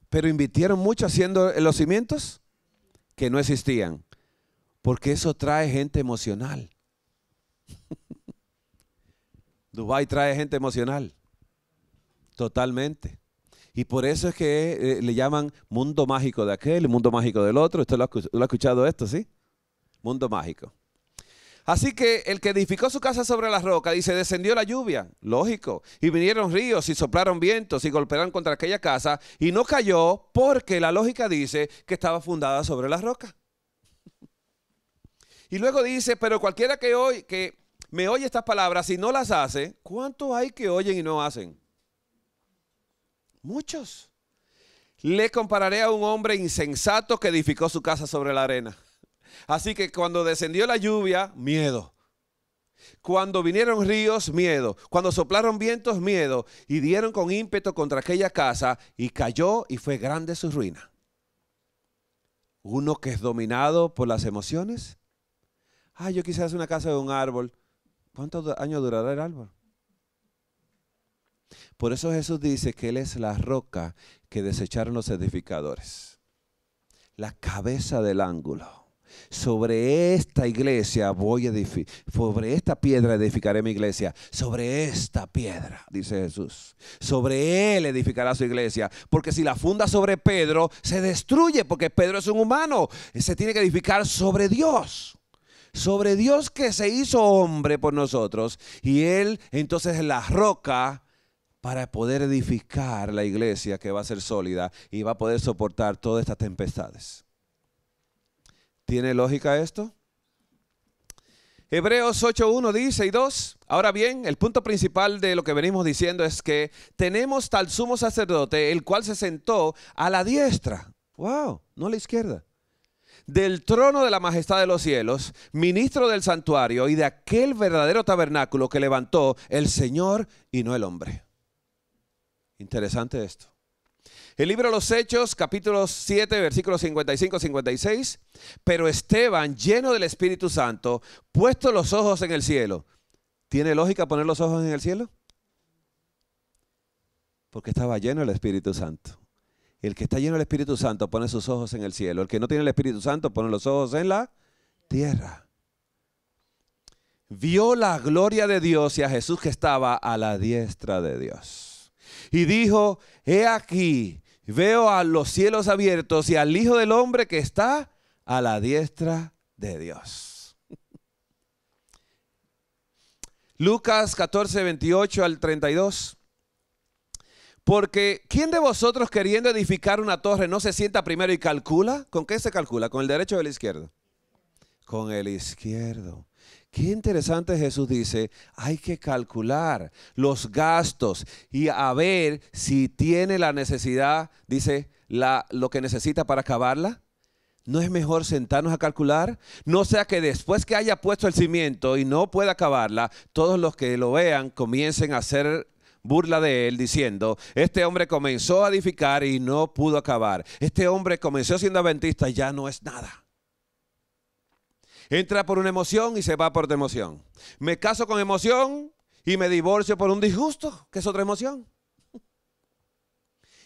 pero invirtieron mucho haciendo eh, los cimientos que no existían, porque eso trae gente emocional. Dubai trae gente emocional, totalmente. Y por eso es que eh, le llaman mundo mágico de aquel, mundo mágico del otro. Usted lo ha, escuchado esto, ¿sí? Mundo mágico. Así que el que edificó su casa sobre la roca, dice, descendió la lluvia, lógico, y vinieron ríos y soplaron vientos y golpearon contra aquella casa y no cayó porque la lógica dice que estaba fundada sobre la roca. Y luego dice, pero cualquiera que hoy que me oye estas palabras y no las hace, ¿cuánto hay que oyen y no hacen? Muchos. Le compararé a un hombre insensato que edificó su casa sobre la arena. Así que cuando descendió la lluvia, miedo. Cuando vinieron ríos, miedo. Cuando soplaron vientos, miedo. Y dieron con ímpetu contra aquella casa y cayó y fue grande su ruina. Uno que es dominado por las emociones. Ah, yo quise hacer una casa de un árbol. ¿Cuántos años durará el árbol? Por eso Jesús dice que Él es la roca que desecharon los edificadores, la cabeza del ángulo. Sobre esta iglesia voy a sobre esta piedra edificaré mi iglesia, sobre esta piedra, dice Jesús. Sobre él edificará su iglesia, porque si la funda sobre Pedro, se destruye, porque Pedro es un humano, se tiene que edificar sobre Dios sobre Dios que se hizo hombre por nosotros y Él entonces la roca para poder edificar la iglesia que va a ser sólida y va a poder soportar todas estas tempestades. ¿Tiene lógica esto? Hebreos 8.1 dice y 2. Ahora bien, el punto principal de lo que venimos diciendo es que tenemos tal sumo sacerdote, el cual se sentó a la diestra. ¡Wow! No a la izquierda del trono de la majestad de los cielos, ministro del santuario y de aquel verdadero tabernáculo que levantó el Señor y no el hombre. Interesante esto. El libro de los Hechos, capítulo 7, versículos 55-56. Pero Esteban, lleno del Espíritu Santo, puesto los ojos en el cielo. ¿Tiene lógica poner los ojos en el cielo? Porque estaba lleno del Espíritu Santo. El que está lleno del Espíritu Santo pone sus ojos en el cielo. El que no tiene el Espíritu Santo pone los ojos en la tierra. Vio la gloria de Dios y a Jesús que estaba a la diestra de Dios y dijo, he aquí, veo a los cielos abiertos y al Hijo del Hombre que está a la diestra de Dios. Lucas 14, 28 al 32. Porque ¿quién de vosotros queriendo edificar una torre no se sienta primero y calcula? ¿Con qué se calcula? ¿Con el derecho o el izquierdo? Con el izquierdo. Qué interesante Jesús dice, hay que calcular los gastos y a ver si tiene la necesidad, dice, lo que necesita para acabarla. ¿No es mejor sentarnos a calcular? No sea que después que haya puesto el cimiento y no pueda acabarla, todos los que lo vean comiencen a hacer burla de él diciendo, este hombre comenzó a edificar y no pudo acabar. Este hombre comenzó siendo adventista y ya no es nada. Entra por una emoción y se va por otra emoción. Me caso con emoción y me divorcio por un disgusto, que es otra emoción.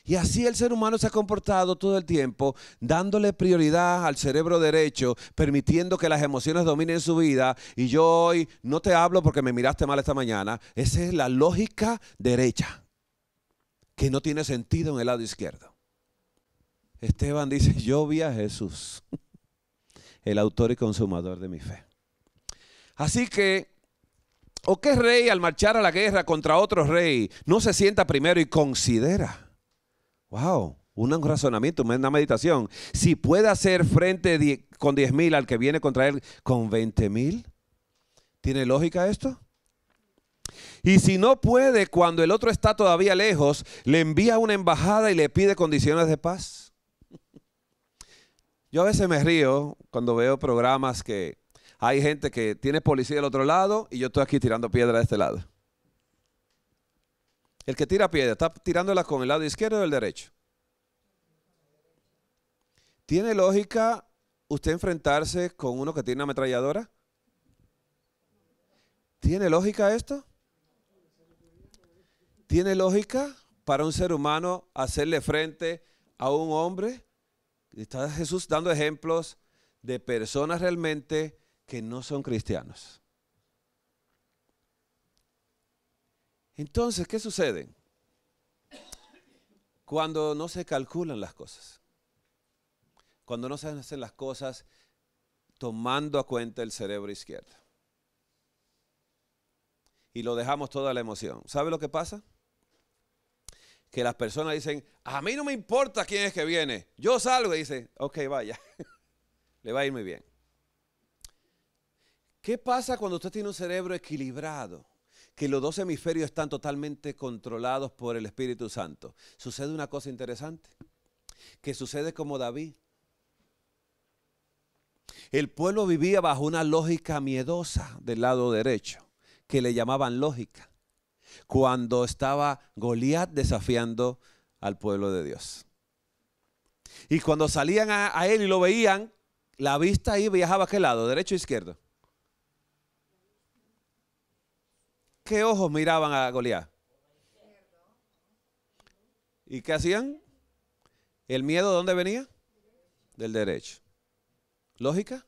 Y así el ser humano se ha comportado todo el tiempo, dándole prioridad al cerebro derecho, permitiendo que las emociones dominen su vida. Y yo hoy no te hablo porque me miraste mal esta mañana. Esa es la lógica derecha, que no tiene sentido en el lado izquierdo. Esteban dice, yo vi a Jesús el autor y consumador de mi fe. Así que, ¿o qué rey al marchar a la guerra contra otro rey no se sienta primero y considera? ¡Wow! Un razonamiento, una meditación. Si puede hacer frente con 10.000 mil al que viene contra él con 20.000 mil, ¿tiene lógica esto? Y si no puede, cuando el otro está todavía lejos, le envía una embajada y le pide condiciones de paz. Yo a veces me río cuando veo programas que hay gente que tiene policía del otro lado y yo estoy aquí tirando piedra de este lado. El que tira piedra, ¿está tirándola con el lado izquierdo o el derecho? ¿Tiene lógica usted enfrentarse con uno que tiene una ametralladora? ¿Tiene lógica esto? ¿Tiene lógica para un ser humano hacerle frente a un hombre Está Jesús dando ejemplos de personas realmente que no son cristianos. Entonces, ¿qué sucede? Cuando no se calculan las cosas, cuando no se hacen las cosas tomando a cuenta el cerebro izquierdo. Y lo dejamos toda la emoción. ¿Sabe lo que pasa? que las personas dicen, a mí no me importa quién es que viene, yo salgo y dicen, ok, vaya, le va a ir muy bien. ¿Qué pasa cuando usted tiene un cerebro equilibrado? Que los dos hemisferios están totalmente controlados por el Espíritu Santo. Sucede una cosa interesante, que sucede como David. El pueblo vivía bajo una lógica miedosa del lado derecho, que le llamaban lógica cuando estaba Goliat desafiando al pueblo de Dios. Y cuando salían a, él y lo veían, la vista ahí viajaba a qué lado, derecho o izquierdo. ¿Qué ojos miraban a Goliat? ¿Y qué hacían? ¿El miedo de dónde venía? Del derecho. ¿Lógica?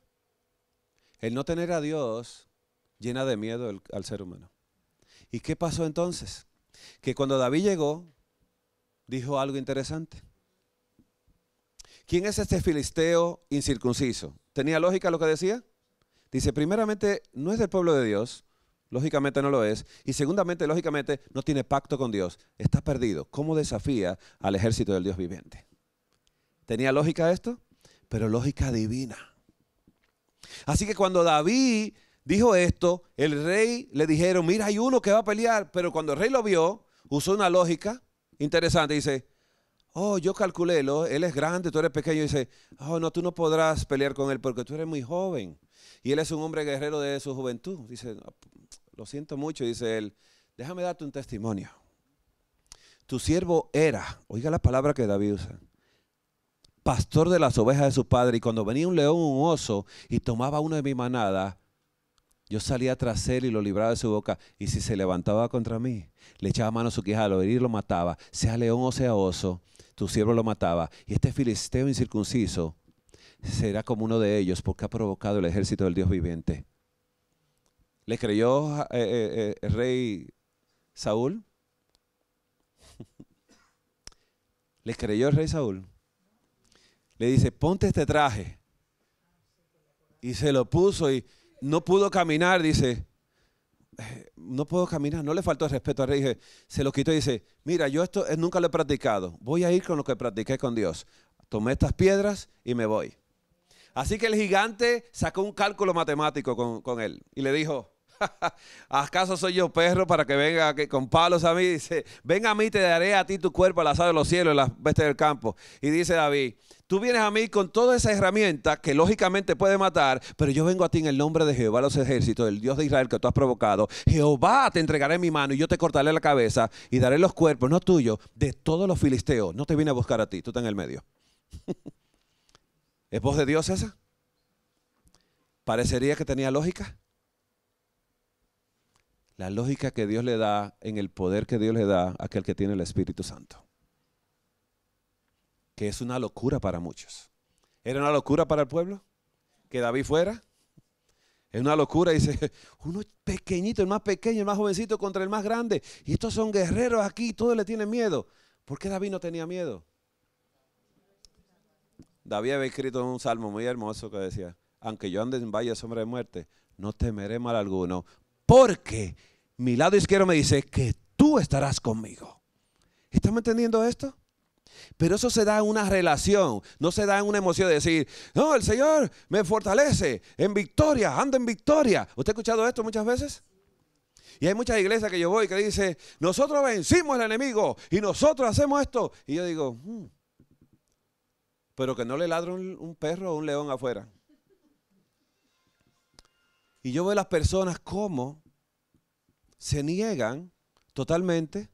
El no tener a Dios llena de miedo al ser humano. ¿Y qué pasó entonces? Que cuando David llegó, dijo algo interesante. ¿Quién es este filisteo incircunciso? ¿Tenía lógica lo que decía? Dice, primeramente, no es del pueblo de Dios, lógicamente no lo es, y segundamente, lógicamente, no tiene pacto con Dios, está perdido. ¿Cómo desafía al ejército del Dios viviente? ¿Tenía lógica esto? Pero lógica divina. Así que cuando David dijo esto, el rey le dijeron, mira, hay uno que va a pelear, pero cuando el rey lo vio, usó una lógica interesante, dice, oh, yo calculé, él es grande, tú eres pequeño, dice, oh, no, tú no podrás pelear con él porque tú eres muy joven. Y él es un hombre guerrero de su juventud. Dice, lo siento mucho, dice él, déjame darte un testimonio. Tu siervo era, oiga la palabra que David usa, pastor de las ovejas de su padre, y cuando venía un león, un oso, y tomaba uno de mi manada, yo salía tras él y lo libraba de su boca. Y si se levantaba contra mí, le echaba mano a su quijada, lo y lo mataba. Sea león o sea oso, tu siervo lo mataba. Y este filisteo incircunciso será como uno de ellos porque ha provocado el ejército del Dios viviente. ¿Le creyó eh, eh, eh, el rey Saúl? ¿Le creyó el rey Saúl? Le dice, ponte este traje. Y se lo puso y no pudo caminar, dice, eh, no puedo caminar, no le faltó respeto al rey. se lo quitó y dice, mira, yo esto eh, nunca lo he practicado, voy a ir con lo que practiqué con Dios. Tomé estas piedras y me voy. Así que el gigante sacó un cálculo matemático con él y le dijo, ¿Acaso soy yo perro para que venga con palos a mí? Dice, ven a mí, te daré a ti tu cuerpo al azar de los cielos, las bestias del campo. Y dice David, tú vienes a mí con toda esa herramienta que lógicamente puede matar, pero yo vengo a ti en el nombre de Jehová, los ejércitos, el Dios de Israel que tú has provocado. Jehová te entregaré mi mano y yo te cortaré la cabeza y daré los cuerpos, no tuyos, de todos los filisteos. No te vine a buscar a ti, tú estás en el medio. ¿Es voz de Dios esa? Parecería que tenía lógica la lógica que Dios le da en el poder que Dios le da a aquel que tiene el Espíritu Santo. Que es una locura para muchos. ¿Era una locura para el pueblo? ¿Que David fuera? Es una locura, dice, uno pequeñito, el más pequeño, el más jovencito contra el más grande. Y estos son guerreros aquí, todos le tienen miedo. ¿Por qué David no tenía miedo? David había escrito un salmo muy hermoso que decía, aunque yo ande en valle sombra de muerte, no temeré mal alguno, porque mi lado izquierdo me dice que tú estarás conmigo. ¿Estamos entendiendo esto? Pero eso se da en una relación, no se da en una emoción de decir, no, el Señor me fortalece en victoria, anda en victoria. ¿Usted ha escuchado esto muchas veces? Y hay muchas iglesias que yo voy que dice, nosotros vencimos al enemigo y nosotros hacemos esto. Y yo digo, hmm, pero que no le ladre un perro o un león afuera. Y yo veo las personas cómo se niegan totalmente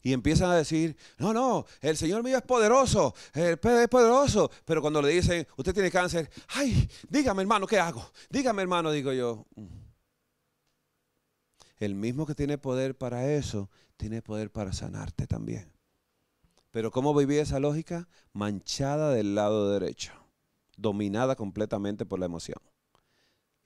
y empiezan a decir, no, no, el Señor mío es poderoso, el PD es poderoso. Pero cuando le dicen, usted tiene cáncer, ay, dígame hermano, ¿qué hago? Dígame hermano, digo yo. Mm. El mismo que tiene poder para eso, tiene poder para sanarte también. Pero ¿cómo vivía esa lógica? Manchada del lado derecho, dominada completamente por la emoción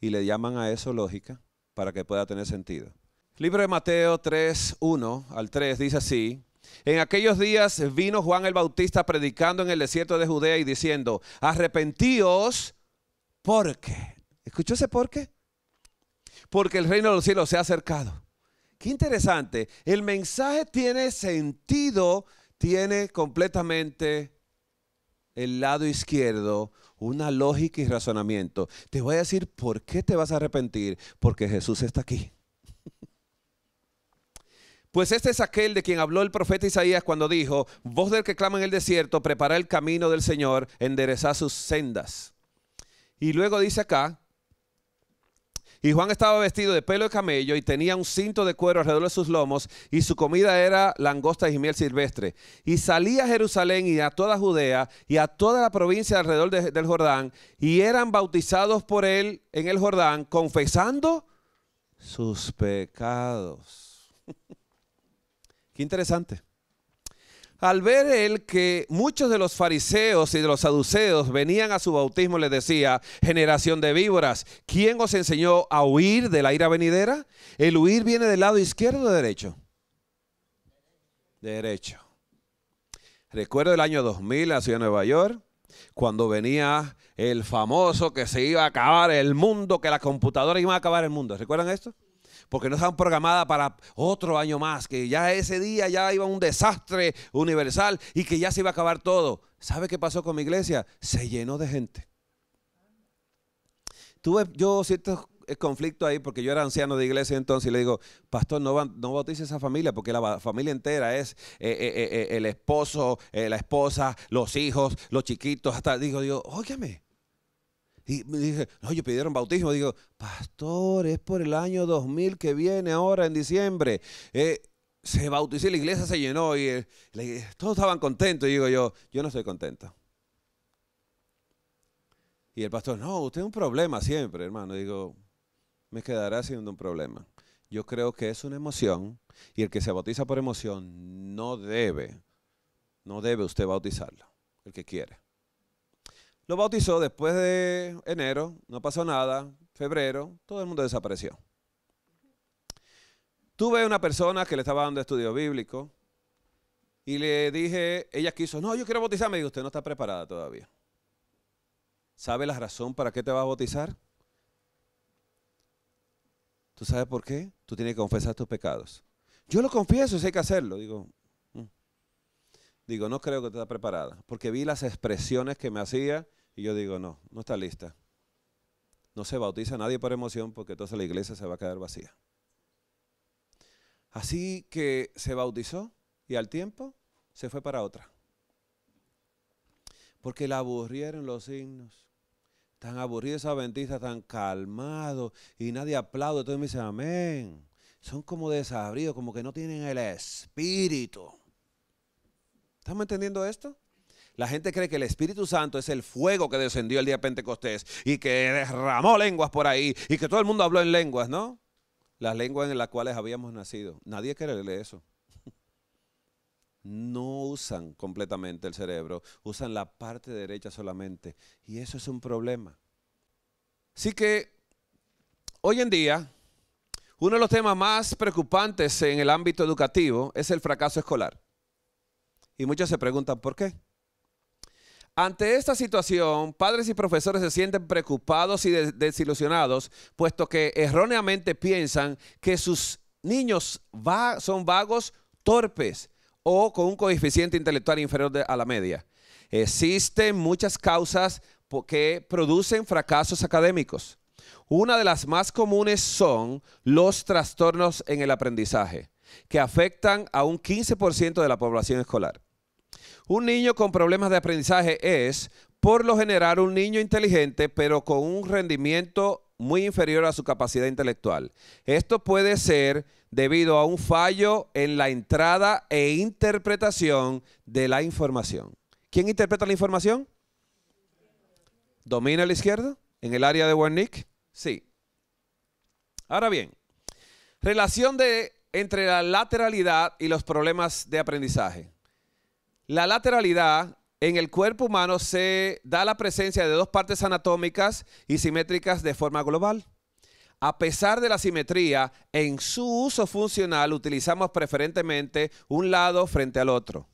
y le llaman a eso lógica para que pueda tener sentido. Libro de Mateo 3, 1 al 3 dice así. En aquellos días vino Juan el Bautista predicando en el desierto de Judea y diciendo, arrepentíos porque, ¿escuchó ese por qué? Porque el reino de los cielos se ha acercado. Qué interesante, el mensaje tiene sentido, tiene completamente el lado izquierdo una lógica y razonamiento. Te voy a decir por qué te vas a arrepentir, porque Jesús está aquí. Pues este es aquel de quien habló el profeta Isaías cuando dijo, voz del que clama en el desierto, prepara el camino del Señor, endereza sus sendas. Y luego dice acá, y Juan estaba vestido de pelo de camello y tenía un cinto de cuero alrededor de sus lomos y su comida era langosta y miel silvestre. Y salía a Jerusalén y a toda Judea y a toda la provincia alrededor del Jordán y eran bautizados por él en el Jordán confesando sus pecados. Qué interesante. Al ver él que muchos de los fariseos y de los saduceos venían a su bautismo, les decía, generación de víboras, ¿quién os enseñó a huir de la ira venidera? ¿El huir viene del lado izquierdo o derecho? Derecho. Recuerdo el año 2000 la ciudad de Nueva York, cuando venía el famoso que se iba a acabar el mundo, que la computadora iba a acabar el mundo. ¿Recuerdan esto? porque no estaban programadas para otro año más, que ya ese día ya iba un desastre universal y que ya se iba a acabar todo. ¿Sabe qué pasó con mi iglesia? Se llenó de gente. Tuve yo cierto conflicto ahí porque yo era anciano de iglesia entonces y le digo, pastor, no, no bautice esa familia porque la familia entera es eh, eh, eh, el esposo, la esposa, los hijos, los chiquitos, hasta digo, Dios, óyame, y me dije, no, yo pidieron bautismo. Digo, pastor, es por el año 2000 que viene ahora en diciembre. Eh, se bautizó y la iglesia se llenó y eh, todos estaban contentos. Y digo yo, yo no estoy contento. Y el pastor, no, usted es un problema siempre, hermano. digo, me quedará siendo un problema. Yo creo que es una emoción y el que se bautiza por emoción no debe, no debe usted bautizarlo, el que quiere. Lo bautizó después de enero, no pasó nada, febrero, todo el mundo desapareció. Tuve una persona que le estaba dando estudio bíblico y le dije, ella quiso, no, yo quiero bautizarme. Y digo, usted no está preparada todavía. ¿Sabe la razón para qué te vas a bautizar? ¿Tú sabes por qué? Tú tienes que confesar tus pecados. Yo lo confieso, si hay que hacerlo. Digo, mm". digo, no creo que esté preparada, porque vi las expresiones que me hacía y yo digo, no, no está lista. No se bautiza nadie por emoción porque entonces la iglesia se va a quedar vacía. Así que se bautizó y al tiempo se fue para otra. Porque la aburrieron los signos. Tan aburridos adventistas, tan calmados y nadie aplaude. Entonces me dicen, amén. Son como desabridos, como que no tienen el espíritu. ¿Estamos entendiendo esto? La gente cree que el Espíritu Santo es el fuego que descendió el día de Pentecostés y que derramó lenguas por ahí y que todo el mundo habló en lenguas, ¿no? Las lenguas en las cuales habíamos nacido. Nadie quiere leer eso. No usan completamente el cerebro, usan la parte derecha solamente. Y eso es un problema. Así que hoy en día, uno de los temas más preocupantes en el ámbito educativo es el fracaso escolar. Y muchos se preguntan, ¿por qué? Ante esta situación, padres y profesores se sienten preocupados y desilusionados, puesto que erróneamente piensan que sus niños son vagos, torpes o con un coeficiente intelectual inferior a la media. Existen muchas causas que producen fracasos académicos. Una de las más comunes son los trastornos en el aprendizaje, que afectan a un 15% de la población escolar. Un niño con problemas de aprendizaje es, por lo general, un niño inteligente, pero con un rendimiento muy inferior a su capacidad intelectual. Esto puede ser debido a un fallo en la entrada e interpretación de la información. ¿Quién interpreta la información? ¿Domina la izquierda? ¿En el área de Wernicke? Sí. Ahora bien, relación de, entre la lateralidad y los problemas de aprendizaje. La lateralidad en el cuerpo humano se da la presencia de dos partes anatómicas y simétricas de forma global. A pesar de la simetría, en su uso funcional utilizamos preferentemente un lado frente al otro.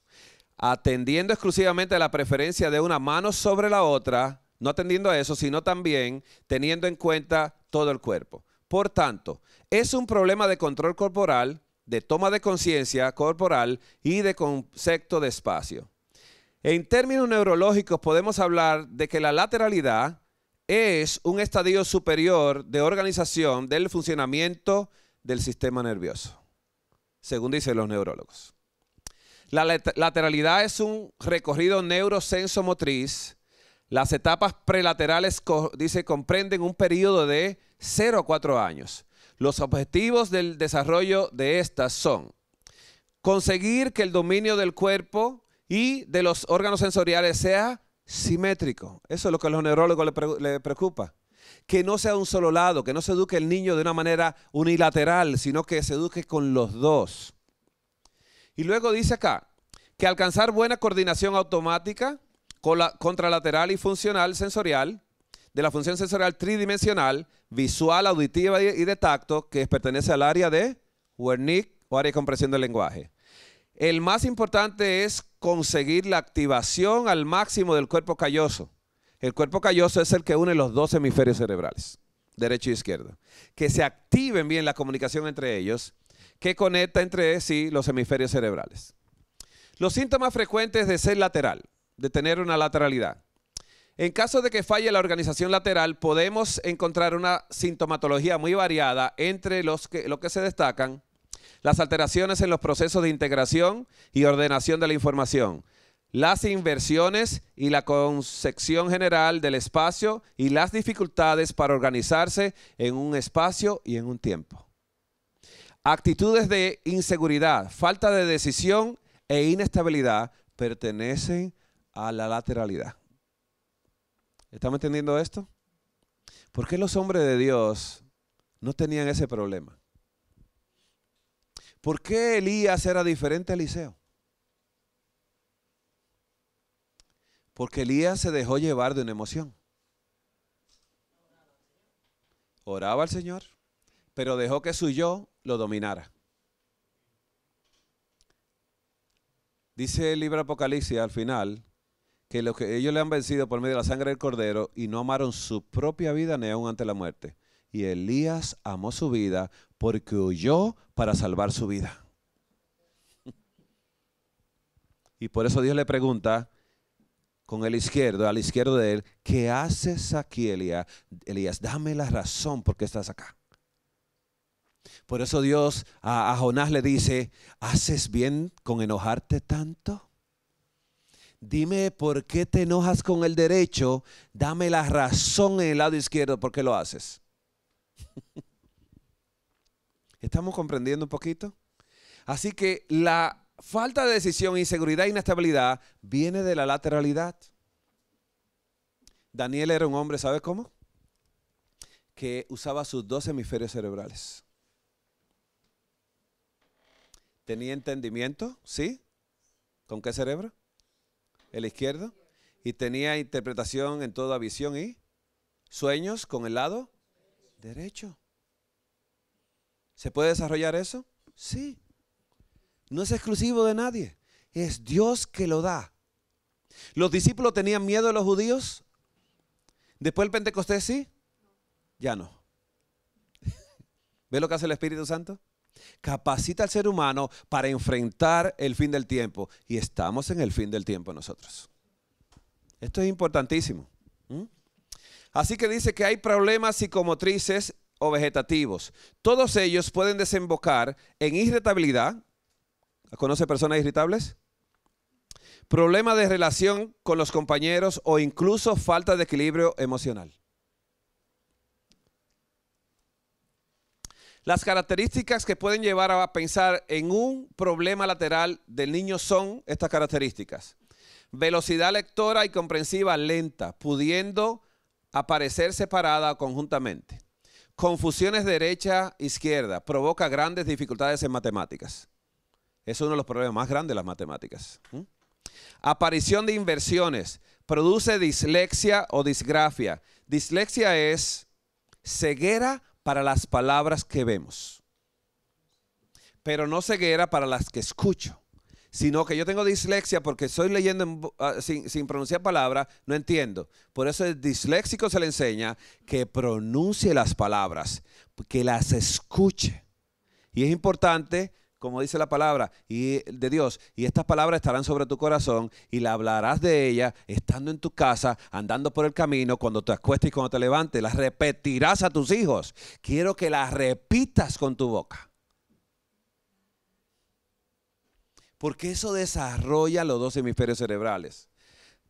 Atendiendo exclusivamente a la preferencia de una mano sobre la otra, no atendiendo a eso, sino también teniendo en cuenta todo el cuerpo. Por tanto, es un problema de control corporal de toma de conciencia corporal y de concepto de espacio. En términos neurológicos podemos hablar de que la lateralidad es un estadio superior de organización del funcionamiento del sistema nervioso, según dicen los neurólogos. La lateralidad es un recorrido neurosensomotriz. Las etapas prelaterales, dice, comprenden un periodo de 0 a 4 años los objetivos del desarrollo de estas son conseguir que el dominio del cuerpo y de los órganos sensoriales sea simétrico. Eso es lo que a los neurólogos les preocupa. Que no sea un solo lado, que no se eduque el niño de una manera unilateral, sino que se eduque con los dos. Y luego dice acá que alcanzar buena coordinación automática contralateral y funcional sensorial, de la función sensorial tridimensional, visual, auditiva y de tacto, que pertenece al área de Wernicke o área de comprensión del lenguaje. El más importante es conseguir la activación al máximo del cuerpo calloso. El cuerpo calloso es el que une los dos hemisferios cerebrales, derecho e izquierdo. Que se activen bien la comunicación entre ellos, que conecta entre sí los hemisferios cerebrales. Los síntomas frecuentes de ser lateral, de tener una lateralidad. En caso de que falle la organización lateral, podemos encontrar una sintomatología muy variada entre los que, lo que se destacan las alteraciones en los procesos de integración y ordenación de la información, las inversiones y la concepción general del espacio y las dificultades para organizarse en un espacio y en un tiempo. Actitudes de inseguridad, falta de decisión e inestabilidad pertenecen a la lateralidad. ¿Estamos entendiendo esto? ¿Por qué los hombres de Dios no tenían ese problema? ¿Por qué Elías era diferente a Eliseo? Porque Elías se dejó llevar de una emoción. Oraba al Señor, pero dejó que su yo lo dominara. Dice el libro Apocalipsis al final que ellos le han vencido por medio de la sangre del cordero y no amaron su propia vida ni aun ante la muerte. Y Elías amó su vida porque huyó para salvar su vida. Y por eso Dios le pregunta con el izquierdo, al izquierdo de él, ¿qué haces aquí, Elías? Elías, dame la razón por qué estás acá. Por eso Dios a Jonás le dice, ¿haces bien con enojarte tanto? dime por qué te enojas con el derecho, dame la razón en el lado izquierdo por qué lo haces. ¿Estamos comprendiendo un poquito? Así que la falta de decisión, inseguridad e inestabilidad viene de la lateralidad. Daniel era un hombre, ¿sabes cómo? Que usaba sus dos hemisferios cerebrales. ¿Tenía entendimiento? ¿Sí? ¿Con qué cerebro? el izquierdo, y tenía interpretación en toda visión y sueños con el lado derecho. ¿Se puede desarrollar eso? Sí. No es exclusivo de nadie. Es Dios que lo da. ¿Los discípulos tenían miedo de los judíos? ¿Después del Pentecostés sí? Ya no. ¿Ve lo que hace el Espíritu Santo? Capacita al ser humano para enfrentar el fin del tiempo. Y estamos en el fin del tiempo nosotros. Esto es importantísimo. Así que dice que hay problemas psicomotrices o vegetativos. Todos ellos pueden desembocar en irritabilidad. ¿Conoce personas irritables? Problemas de relación con los compañeros o incluso falta de equilibrio emocional. Las características que pueden llevar a pensar en un problema lateral del niño son estas características. Velocidad lectora y comprensiva lenta, pudiendo aparecer separada o conjuntamente. Confusiones derecha-izquierda, provoca grandes dificultades en matemáticas. Es uno de los problemas más grandes de las matemáticas. Aparición de inversiones, produce dislexia o disgrafia. Dislexia es ceguera para las palabras que vemos, pero no ceguera para las que escucho, sino que yo tengo dislexia porque estoy leyendo ah, sin, sin, pronunciar palabra no entiendo. Por eso el disléxico se le enseña que pronuncie las palabras, que las escuche. Y es importante como dice la palabra y eh, de Dios, y estas palabras estarán sobre tu corazón y la hablarás de ella estando en tu casa, andando por el camino, cuando te acuestes y cuando te levantes, las repetirás a tus hijos. Quiero que las repitas con tu boca. Porque eso desarrolla los dos hemisferios cerebrales.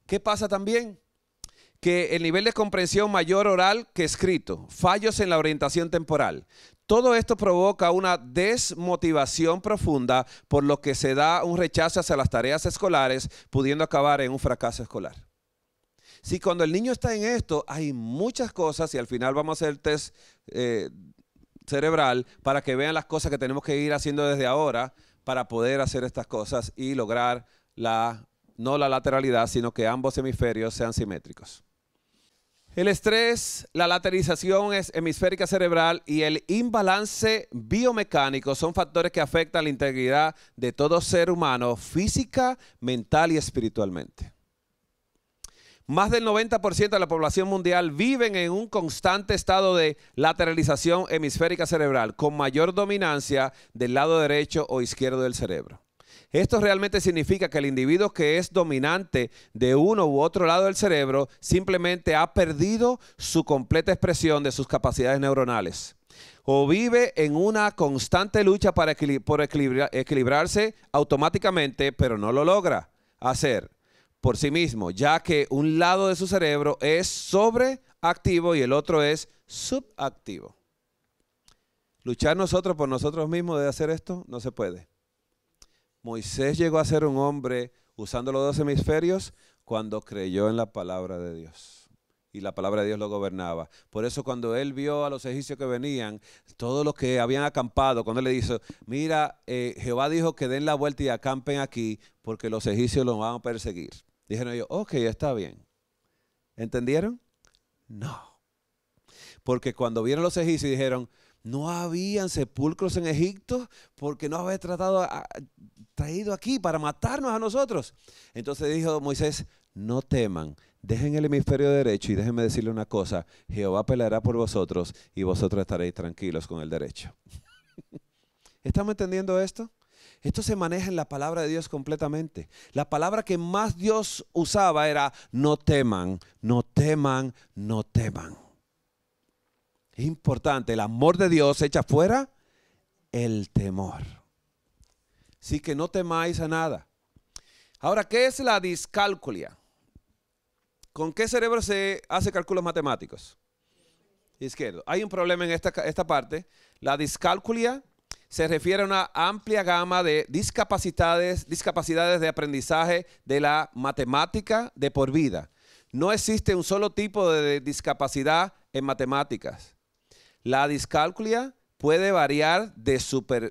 ¿Qué pasa también? que el nivel de comprensión mayor oral que escrito, fallos en la orientación temporal. Todo esto provoca una desmotivación profunda por lo que se da un rechazo hacia las tareas escolares, pudiendo acabar en un fracaso escolar. Si cuando el niño está en esto, hay muchas cosas y al final vamos a hacer el test eh, cerebral para que vean las cosas que tenemos que ir haciendo desde ahora para poder hacer estas cosas y lograr la, no la lateralidad, sino que ambos hemisferios sean simétricos. El estrés, la lateralización hemisférica cerebral y el imbalance biomecánico son factores que afectan la integridad de todo ser humano física, mental y espiritualmente. Más del 90% de la población mundial viven en un constante estado de lateralización hemisférica cerebral, con mayor dominancia del lado derecho o izquierdo del cerebro. Esto realmente significa que el individuo que es dominante de uno u otro lado del cerebro simplemente ha perdido su completa expresión de sus capacidades neuronales o vive en una constante lucha para por equilibrarse automáticamente, pero no lo logra hacer por sí mismo, ya que un lado de su cerebro es sobreactivo y el otro es subactivo. Luchar nosotros por nosotros mismos de hacer esto no se puede. Moisés llegó a ser un hombre usando los dos hemisferios cuando creyó en la palabra de Dios. Y la palabra de Dios lo gobernaba. Por eso cuando él vio a los egipcios que venían, todos los que habían acampado, cuando él le dijo, mira, eh, Jehová dijo que den la vuelta y acampen aquí porque los egipcios los van a perseguir. Dijeron ellos, ok, está bien. ¿Entendieron? No. Porque cuando vieron los egipcios dijeron, no habían sepulcros en Egipto porque no habéis tratado traído aquí para matarnos a nosotros. Entonces dijo Moisés, no teman, dejen el hemisferio derecho y déjenme decirle una cosa, Jehová peleará por vosotros y vosotros estaréis tranquilos con el derecho. ¿Estamos entendiendo esto? Esto se maneja en la palabra de Dios completamente. La palabra que más Dios usaba era no teman, no teman, no teman. Es importante, el amor de Dios echa fuera el temor. Así que no temáis a nada. Ahora, ¿qué es la discálculia? ¿Con qué cerebro se hace cálculos matemáticos? Izquierdo. Hay un problema en esta, parte. La discálculia se refiere a una amplia gama de discapacidades, discapacidades de aprendizaje de la matemática de por vida. No existe un solo tipo de discapacidad en matemáticas. La discálculia puede variar de,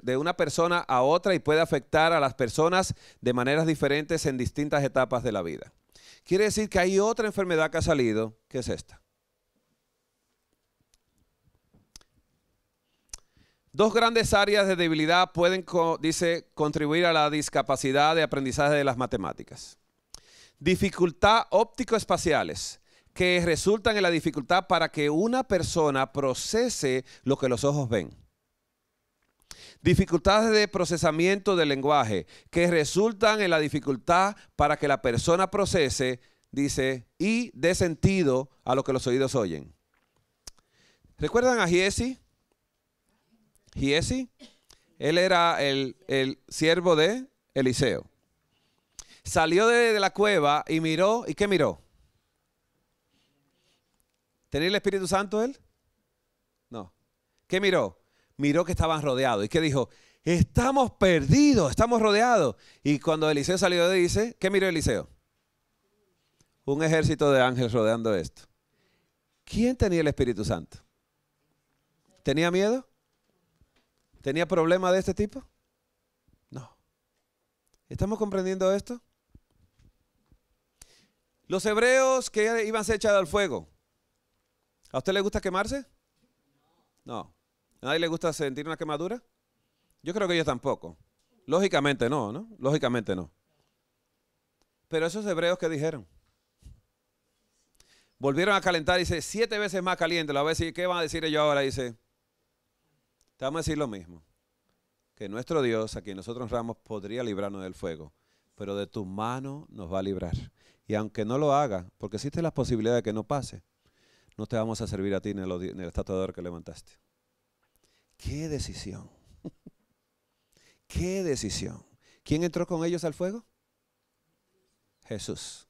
de, una persona a otra y puede afectar a las personas de maneras diferentes en distintas etapas de la vida. Quiere decir que hay otra enfermedad que ha salido, que es esta. Dos grandes áreas de debilidad pueden, dice, contribuir a la discapacidad de aprendizaje de las matemáticas. Dificultad óptico-espaciales que resultan en la dificultad para que una persona procese lo que los ojos ven. Dificultades de procesamiento del lenguaje que resultan en la dificultad para que la persona procese, dice, y dé sentido a lo que los oídos oyen. ¿Recuerdan a Giesi? Giesi, él era el, siervo de Eliseo. Salió de la cueva y miró, ¿y qué miró? ¿Tenía el Espíritu Santo él? No. ¿Qué miró? Miró que estaban rodeados. ¿Y qué dijo? Estamos perdidos, estamos rodeados. Y cuando Eliseo salió de dice, ¿qué miró Eliseo? Un ejército de ángeles rodeando esto. ¿Quién tenía el Espíritu Santo? ¿Tenía miedo? ¿Tenía problema de este tipo? No. ¿Estamos comprendiendo esto? Los hebreos que iban a ser echados al fuego, ¿A usted le gusta quemarse? No. ¿A nadie le gusta sentir una quemadura? Yo creo que ellos tampoco. Lógicamente no, ¿no? Lógicamente no. Pero esos hebreos que dijeron. Volvieron a calentar, dice, siete veces más caliente. La ¿qué van a decir ellos ahora? Dice, te vamos a decir lo mismo. Que nuestro Dios, a quien nosotros Ramos podría librarnos del fuego. Pero de tu mano nos va a librar. Y aunque no lo haga, porque existe la posibilidad de que no pase, no te vamos a servir a ti en el, estatuador que levantaste. ¡Qué decisión! ¡Qué decisión! ¿Quién entró con ellos al fuego? Jesús.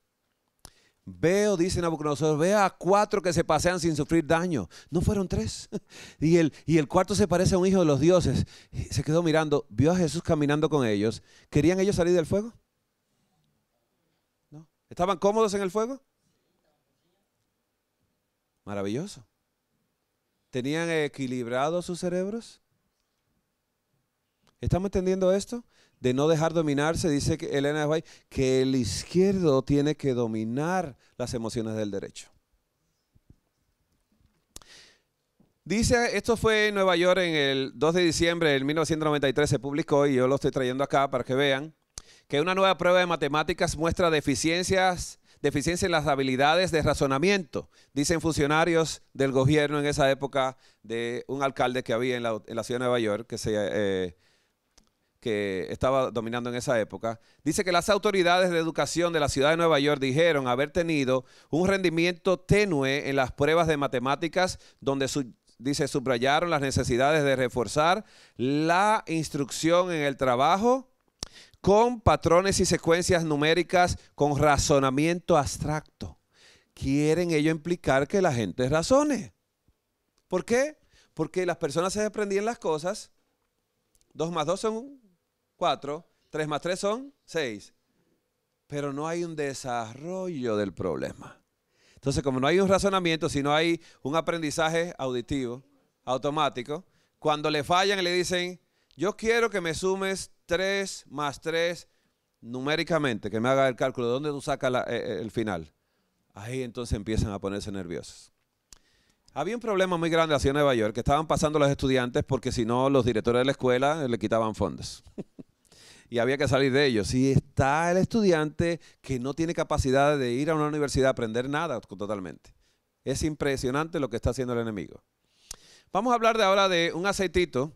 Veo, dice Nabucodonosor, veo a cuatro que se pasean sin sufrir daño. No fueron tres. Y el, y el cuarto se parece a un hijo de los dioses. se quedó mirando, vio a Jesús caminando con ellos. ¿Querían ellos salir del fuego? ¿No? ¿Estaban cómodos en el fuego? Maravilloso. ¿Tenían equilibrados sus cerebros? ¿Estamos entendiendo esto? De no dejar dominarse, dice que Elena de que el izquierdo tiene que dominar las emociones del derecho. Dice, esto fue en Nueva York en el 2 de diciembre de 1993, se publicó y yo lo estoy trayendo acá para que vean, que una nueva prueba de matemáticas muestra deficiencias deficiencia en las habilidades de razonamiento, dicen funcionarios del gobierno en esa época de un alcalde que había en la, ciudad de Nueva York, eh, que, estaba dominando en esa época. Dice que las autoridades de educación de la ciudad de Nueva York dijeron haber tenido un rendimiento tenue en las pruebas de matemáticas, donde dice subrayaron las necesidades de reforzar la instrucción en el trabajo con patrones y secuencias numéricas con razonamiento abstracto. Quieren ello implicar que la gente razone. ¿Por qué? Porque las personas se aprendían las cosas. 2 más 2 son 4, 3 más 3 son 6. Pero no hay un desarrollo del problema. Entonces, como no hay un razonamiento, sino hay un aprendizaje auditivo, automático, cuando le fallan y le dicen, yo quiero que me sumes 3 más 3 numéricamente, que me haga el cálculo de dónde tú sacas eh, eh, el final. Ahí entonces empiezan a ponerse nerviosos. Había un problema muy grande hacia Nueva York, que estaban pasando los estudiantes porque si no los directores de la escuela le quitaban fondos. y había que salir de ellos. Y está el estudiante que no tiene capacidad de ir a una universidad a aprender nada totalmente. Es impresionante lo que está haciendo el enemigo. Vamos a hablar de ahora de un aceitito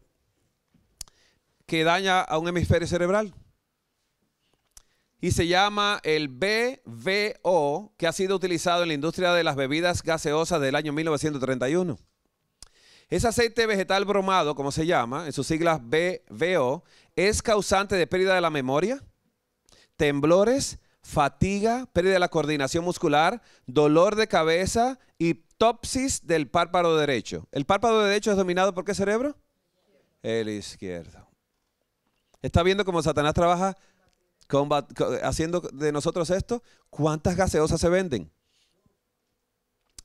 que daña a un hemisferio cerebral. Y se llama el BVO, que ha sido utilizado en la industria de las bebidas gaseosas del año 1931. Ese aceite vegetal bromado, como se llama, en sus siglas BVO, es causante de pérdida de la memoria, temblores, fatiga, pérdida de la coordinación muscular, dolor de cabeza y topsis del párpado derecho. ¿El párpado derecho es dominado por qué cerebro? El izquierdo. ¿Está viendo cómo Satanás trabaja haciendo de nosotros esto? ¿Cuántas gaseosas se venden?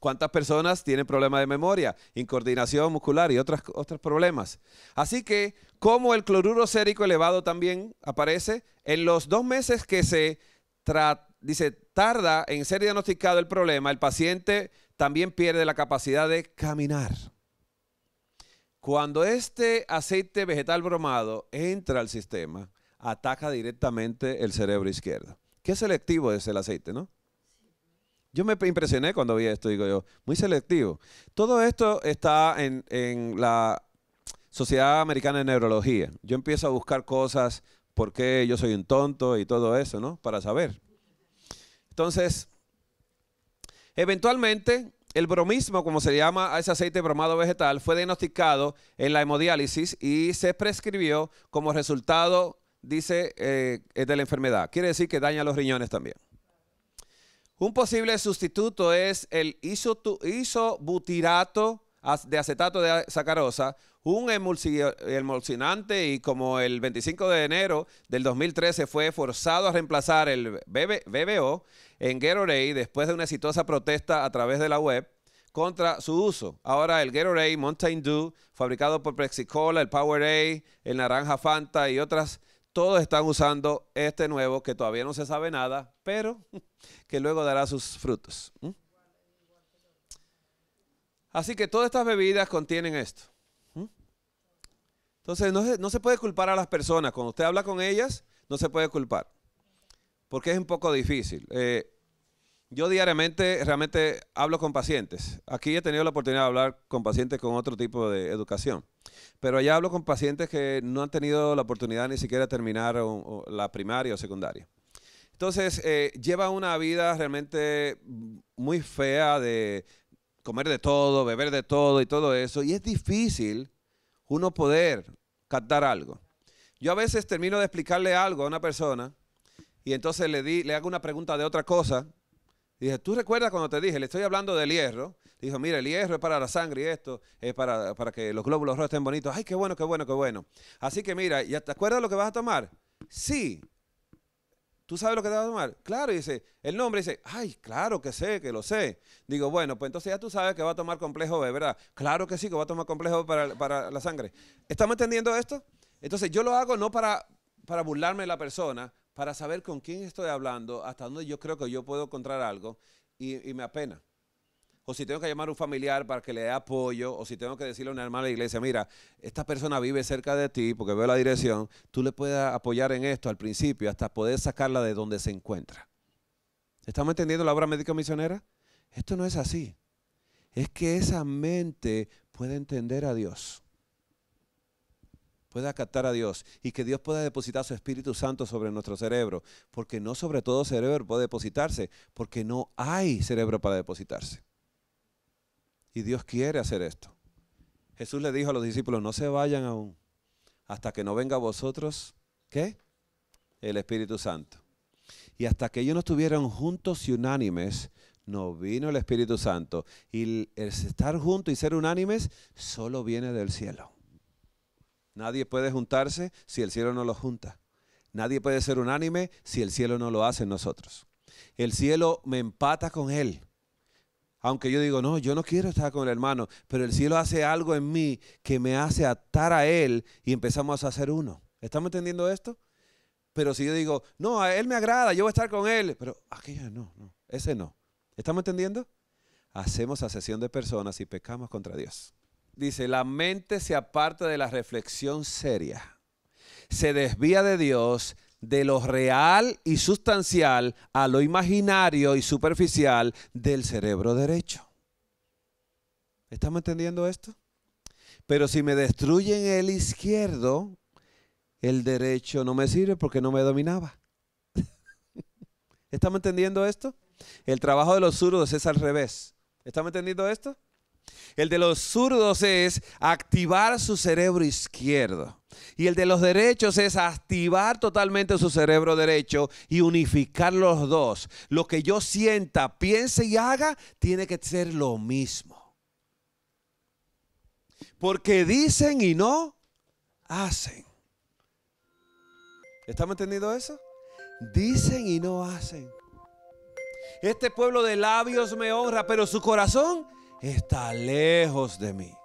¿Cuántas personas tienen problemas de memoria, incoordinación muscular y otras, otros problemas? Así que, como el cloruro sérico elevado también aparece, en los dos meses que se dice, tarda en ser diagnosticado el problema, el paciente también pierde la capacidad de caminar. Cuando este aceite vegetal bromado entra al sistema, ataca directamente el cerebro izquierdo. Qué selectivo es el aceite, ¿no? Yo me impresioné cuando vi esto, digo yo, muy selectivo. Todo esto está en, la Sociedad Americana de Neurología. Yo empiezo a buscar cosas, por qué yo soy un tonto y todo eso, ¿no? Para saber. Entonces, eventualmente el bromismo, como se llama a ese aceite bromado vegetal, fue diagnosticado en la hemodiálisis y se prescribió como resultado, dice, eh, eh, de la enfermedad. Quiere decir que daña los riñones también. Un posible sustituto es el isobutirato de acetato de sacarosa un emulsionante y como el 25 de enero del 2013 fue forzado a reemplazar el BBO en Gatorade después de una exitosa protesta a través de la web contra su uso. Ahora el Gatorade Mountain Dew, fabricado por Plexicola, el Powerade, el Naranja Fanta y otras, todos están usando este nuevo que todavía no se sabe nada, pero que luego dará sus frutos. Así que todas estas bebidas contienen esto. Entonces, no se, no se puede culpar a las personas. Cuando usted habla con ellas, no se puede culpar. Porque es un poco difícil. Eh, yo diariamente realmente hablo con pacientes. Aquí he tenido la oportunidad de hablar con pacientes con otro tipo de educación. Pero allá hablo con pacientes que no han tenido la oportunidad ni siquiera de terminar la primaria o secundaria. Entonces, eh, lleva una vida realmente muy fea de comer de todo, beber de todo y todo eso. Y es difícil uno poder captar algo. Yo a veces termino de explicarle algo a una persona y entonces le, di, le hago una pregunta de otra cosa. dije, ¿tú recuerdas cuando te dije, le estoy hablando del hierro? Dijo, mira, el hierro es para la sangre y esto es para, para que los glóbulos rojos estén bonitos. Ay, qué bueno, qué bueno, qué bueno. Así que mira, te acuerdas lo que vas a tomar? Sí. ¿Tú sabes lo que te va a tomar? Claro, dice, el nombre dice, ay, claro que sé, que lo sé. Digo, bueno, pues entonces ya tú sabes que va a tomar complejo B, ¿verdad? Claro que sí, que va a tomar complejo B para, la sangre. ¿Estamos entendiendo esto? Entonces yo lo hago no para, para burlarme de la persona, para saber con quién estoy hablando, hasta dónde yo creo que yo puedo encontrar algo y me apena o si tengo que llamar a un familiar para que le dé apoyo, o si tengo que decirle a una hermana de la iglesia, mira, esta persona vive cerca de ti porque veo la dirección, tú le puedes apoyar en esto al principio hasta poder sacarla de donde se encuentra. ¿Estamos entendiendo la obra médico misionera? Esto no es así. Es que esa mente puede entender a Dios, puede acatar a Dios y que Dios pueda depositar su Espíritu Santo sobre nuestro cerebro, porque no sobre todo cerebro puede depositarse, porque no hay cerebro para depositarse. Y Dios quiere hacer esto. Jesús le dijo a los discípulos, no se vayan aún hasta que no venga a vosotros, ¿qué? El Espíritu Santo. Y hasta que ellos no estuvieran juntos y unánimes, no vino el Espíritu Santo. Y el estar juntos y ser unánimes solo viene del cielo. Nadie puede juntarse si el cielo no lo junta. Nadie puede ser unánime si el cielo no lo hace en nosotros. El cielo me empata con él. Aunque yo digo, no, yo no quiero estar con el hermano, pero el cielo hace algo en mí que me hace atar a él y empezamos a ser uno. ¿Estamos entendiendo esto? Pero si yo digo, no, a él me agrada, yo voy a estar con él, pero aquello no, no, ese no. ¿Estamos entendiendo? Hacemos asesión de personas y pecamos contra Dios. Dice, la mente se aparta de la reflexión seria, se desvía de Dios, de lo real y sustancial a lo imaginario y superficial del cerebro derecho. ¿Estamos entendiendo esto? Pero si me destruyen el izquierdo, el derecho no me sirve porque no me dominaba. ¿Estamos entendiendo esto? El trabajo de los zurdos es al revés. ¿Estamos entendiendo esto? El de los zurdos es activar su cerebro izquierdo. Y el de los derechos es activar totalmente su cerebro derecho y unificar los dos. Lo que yo sienta, piense y haga, tiene que ser lo mismo. Porque dicen y no hacen. ¿Estamos entendiendo eso? Dicen y no hacen. Este pueblo de labios me honra, pero su corazón está lejos de mí.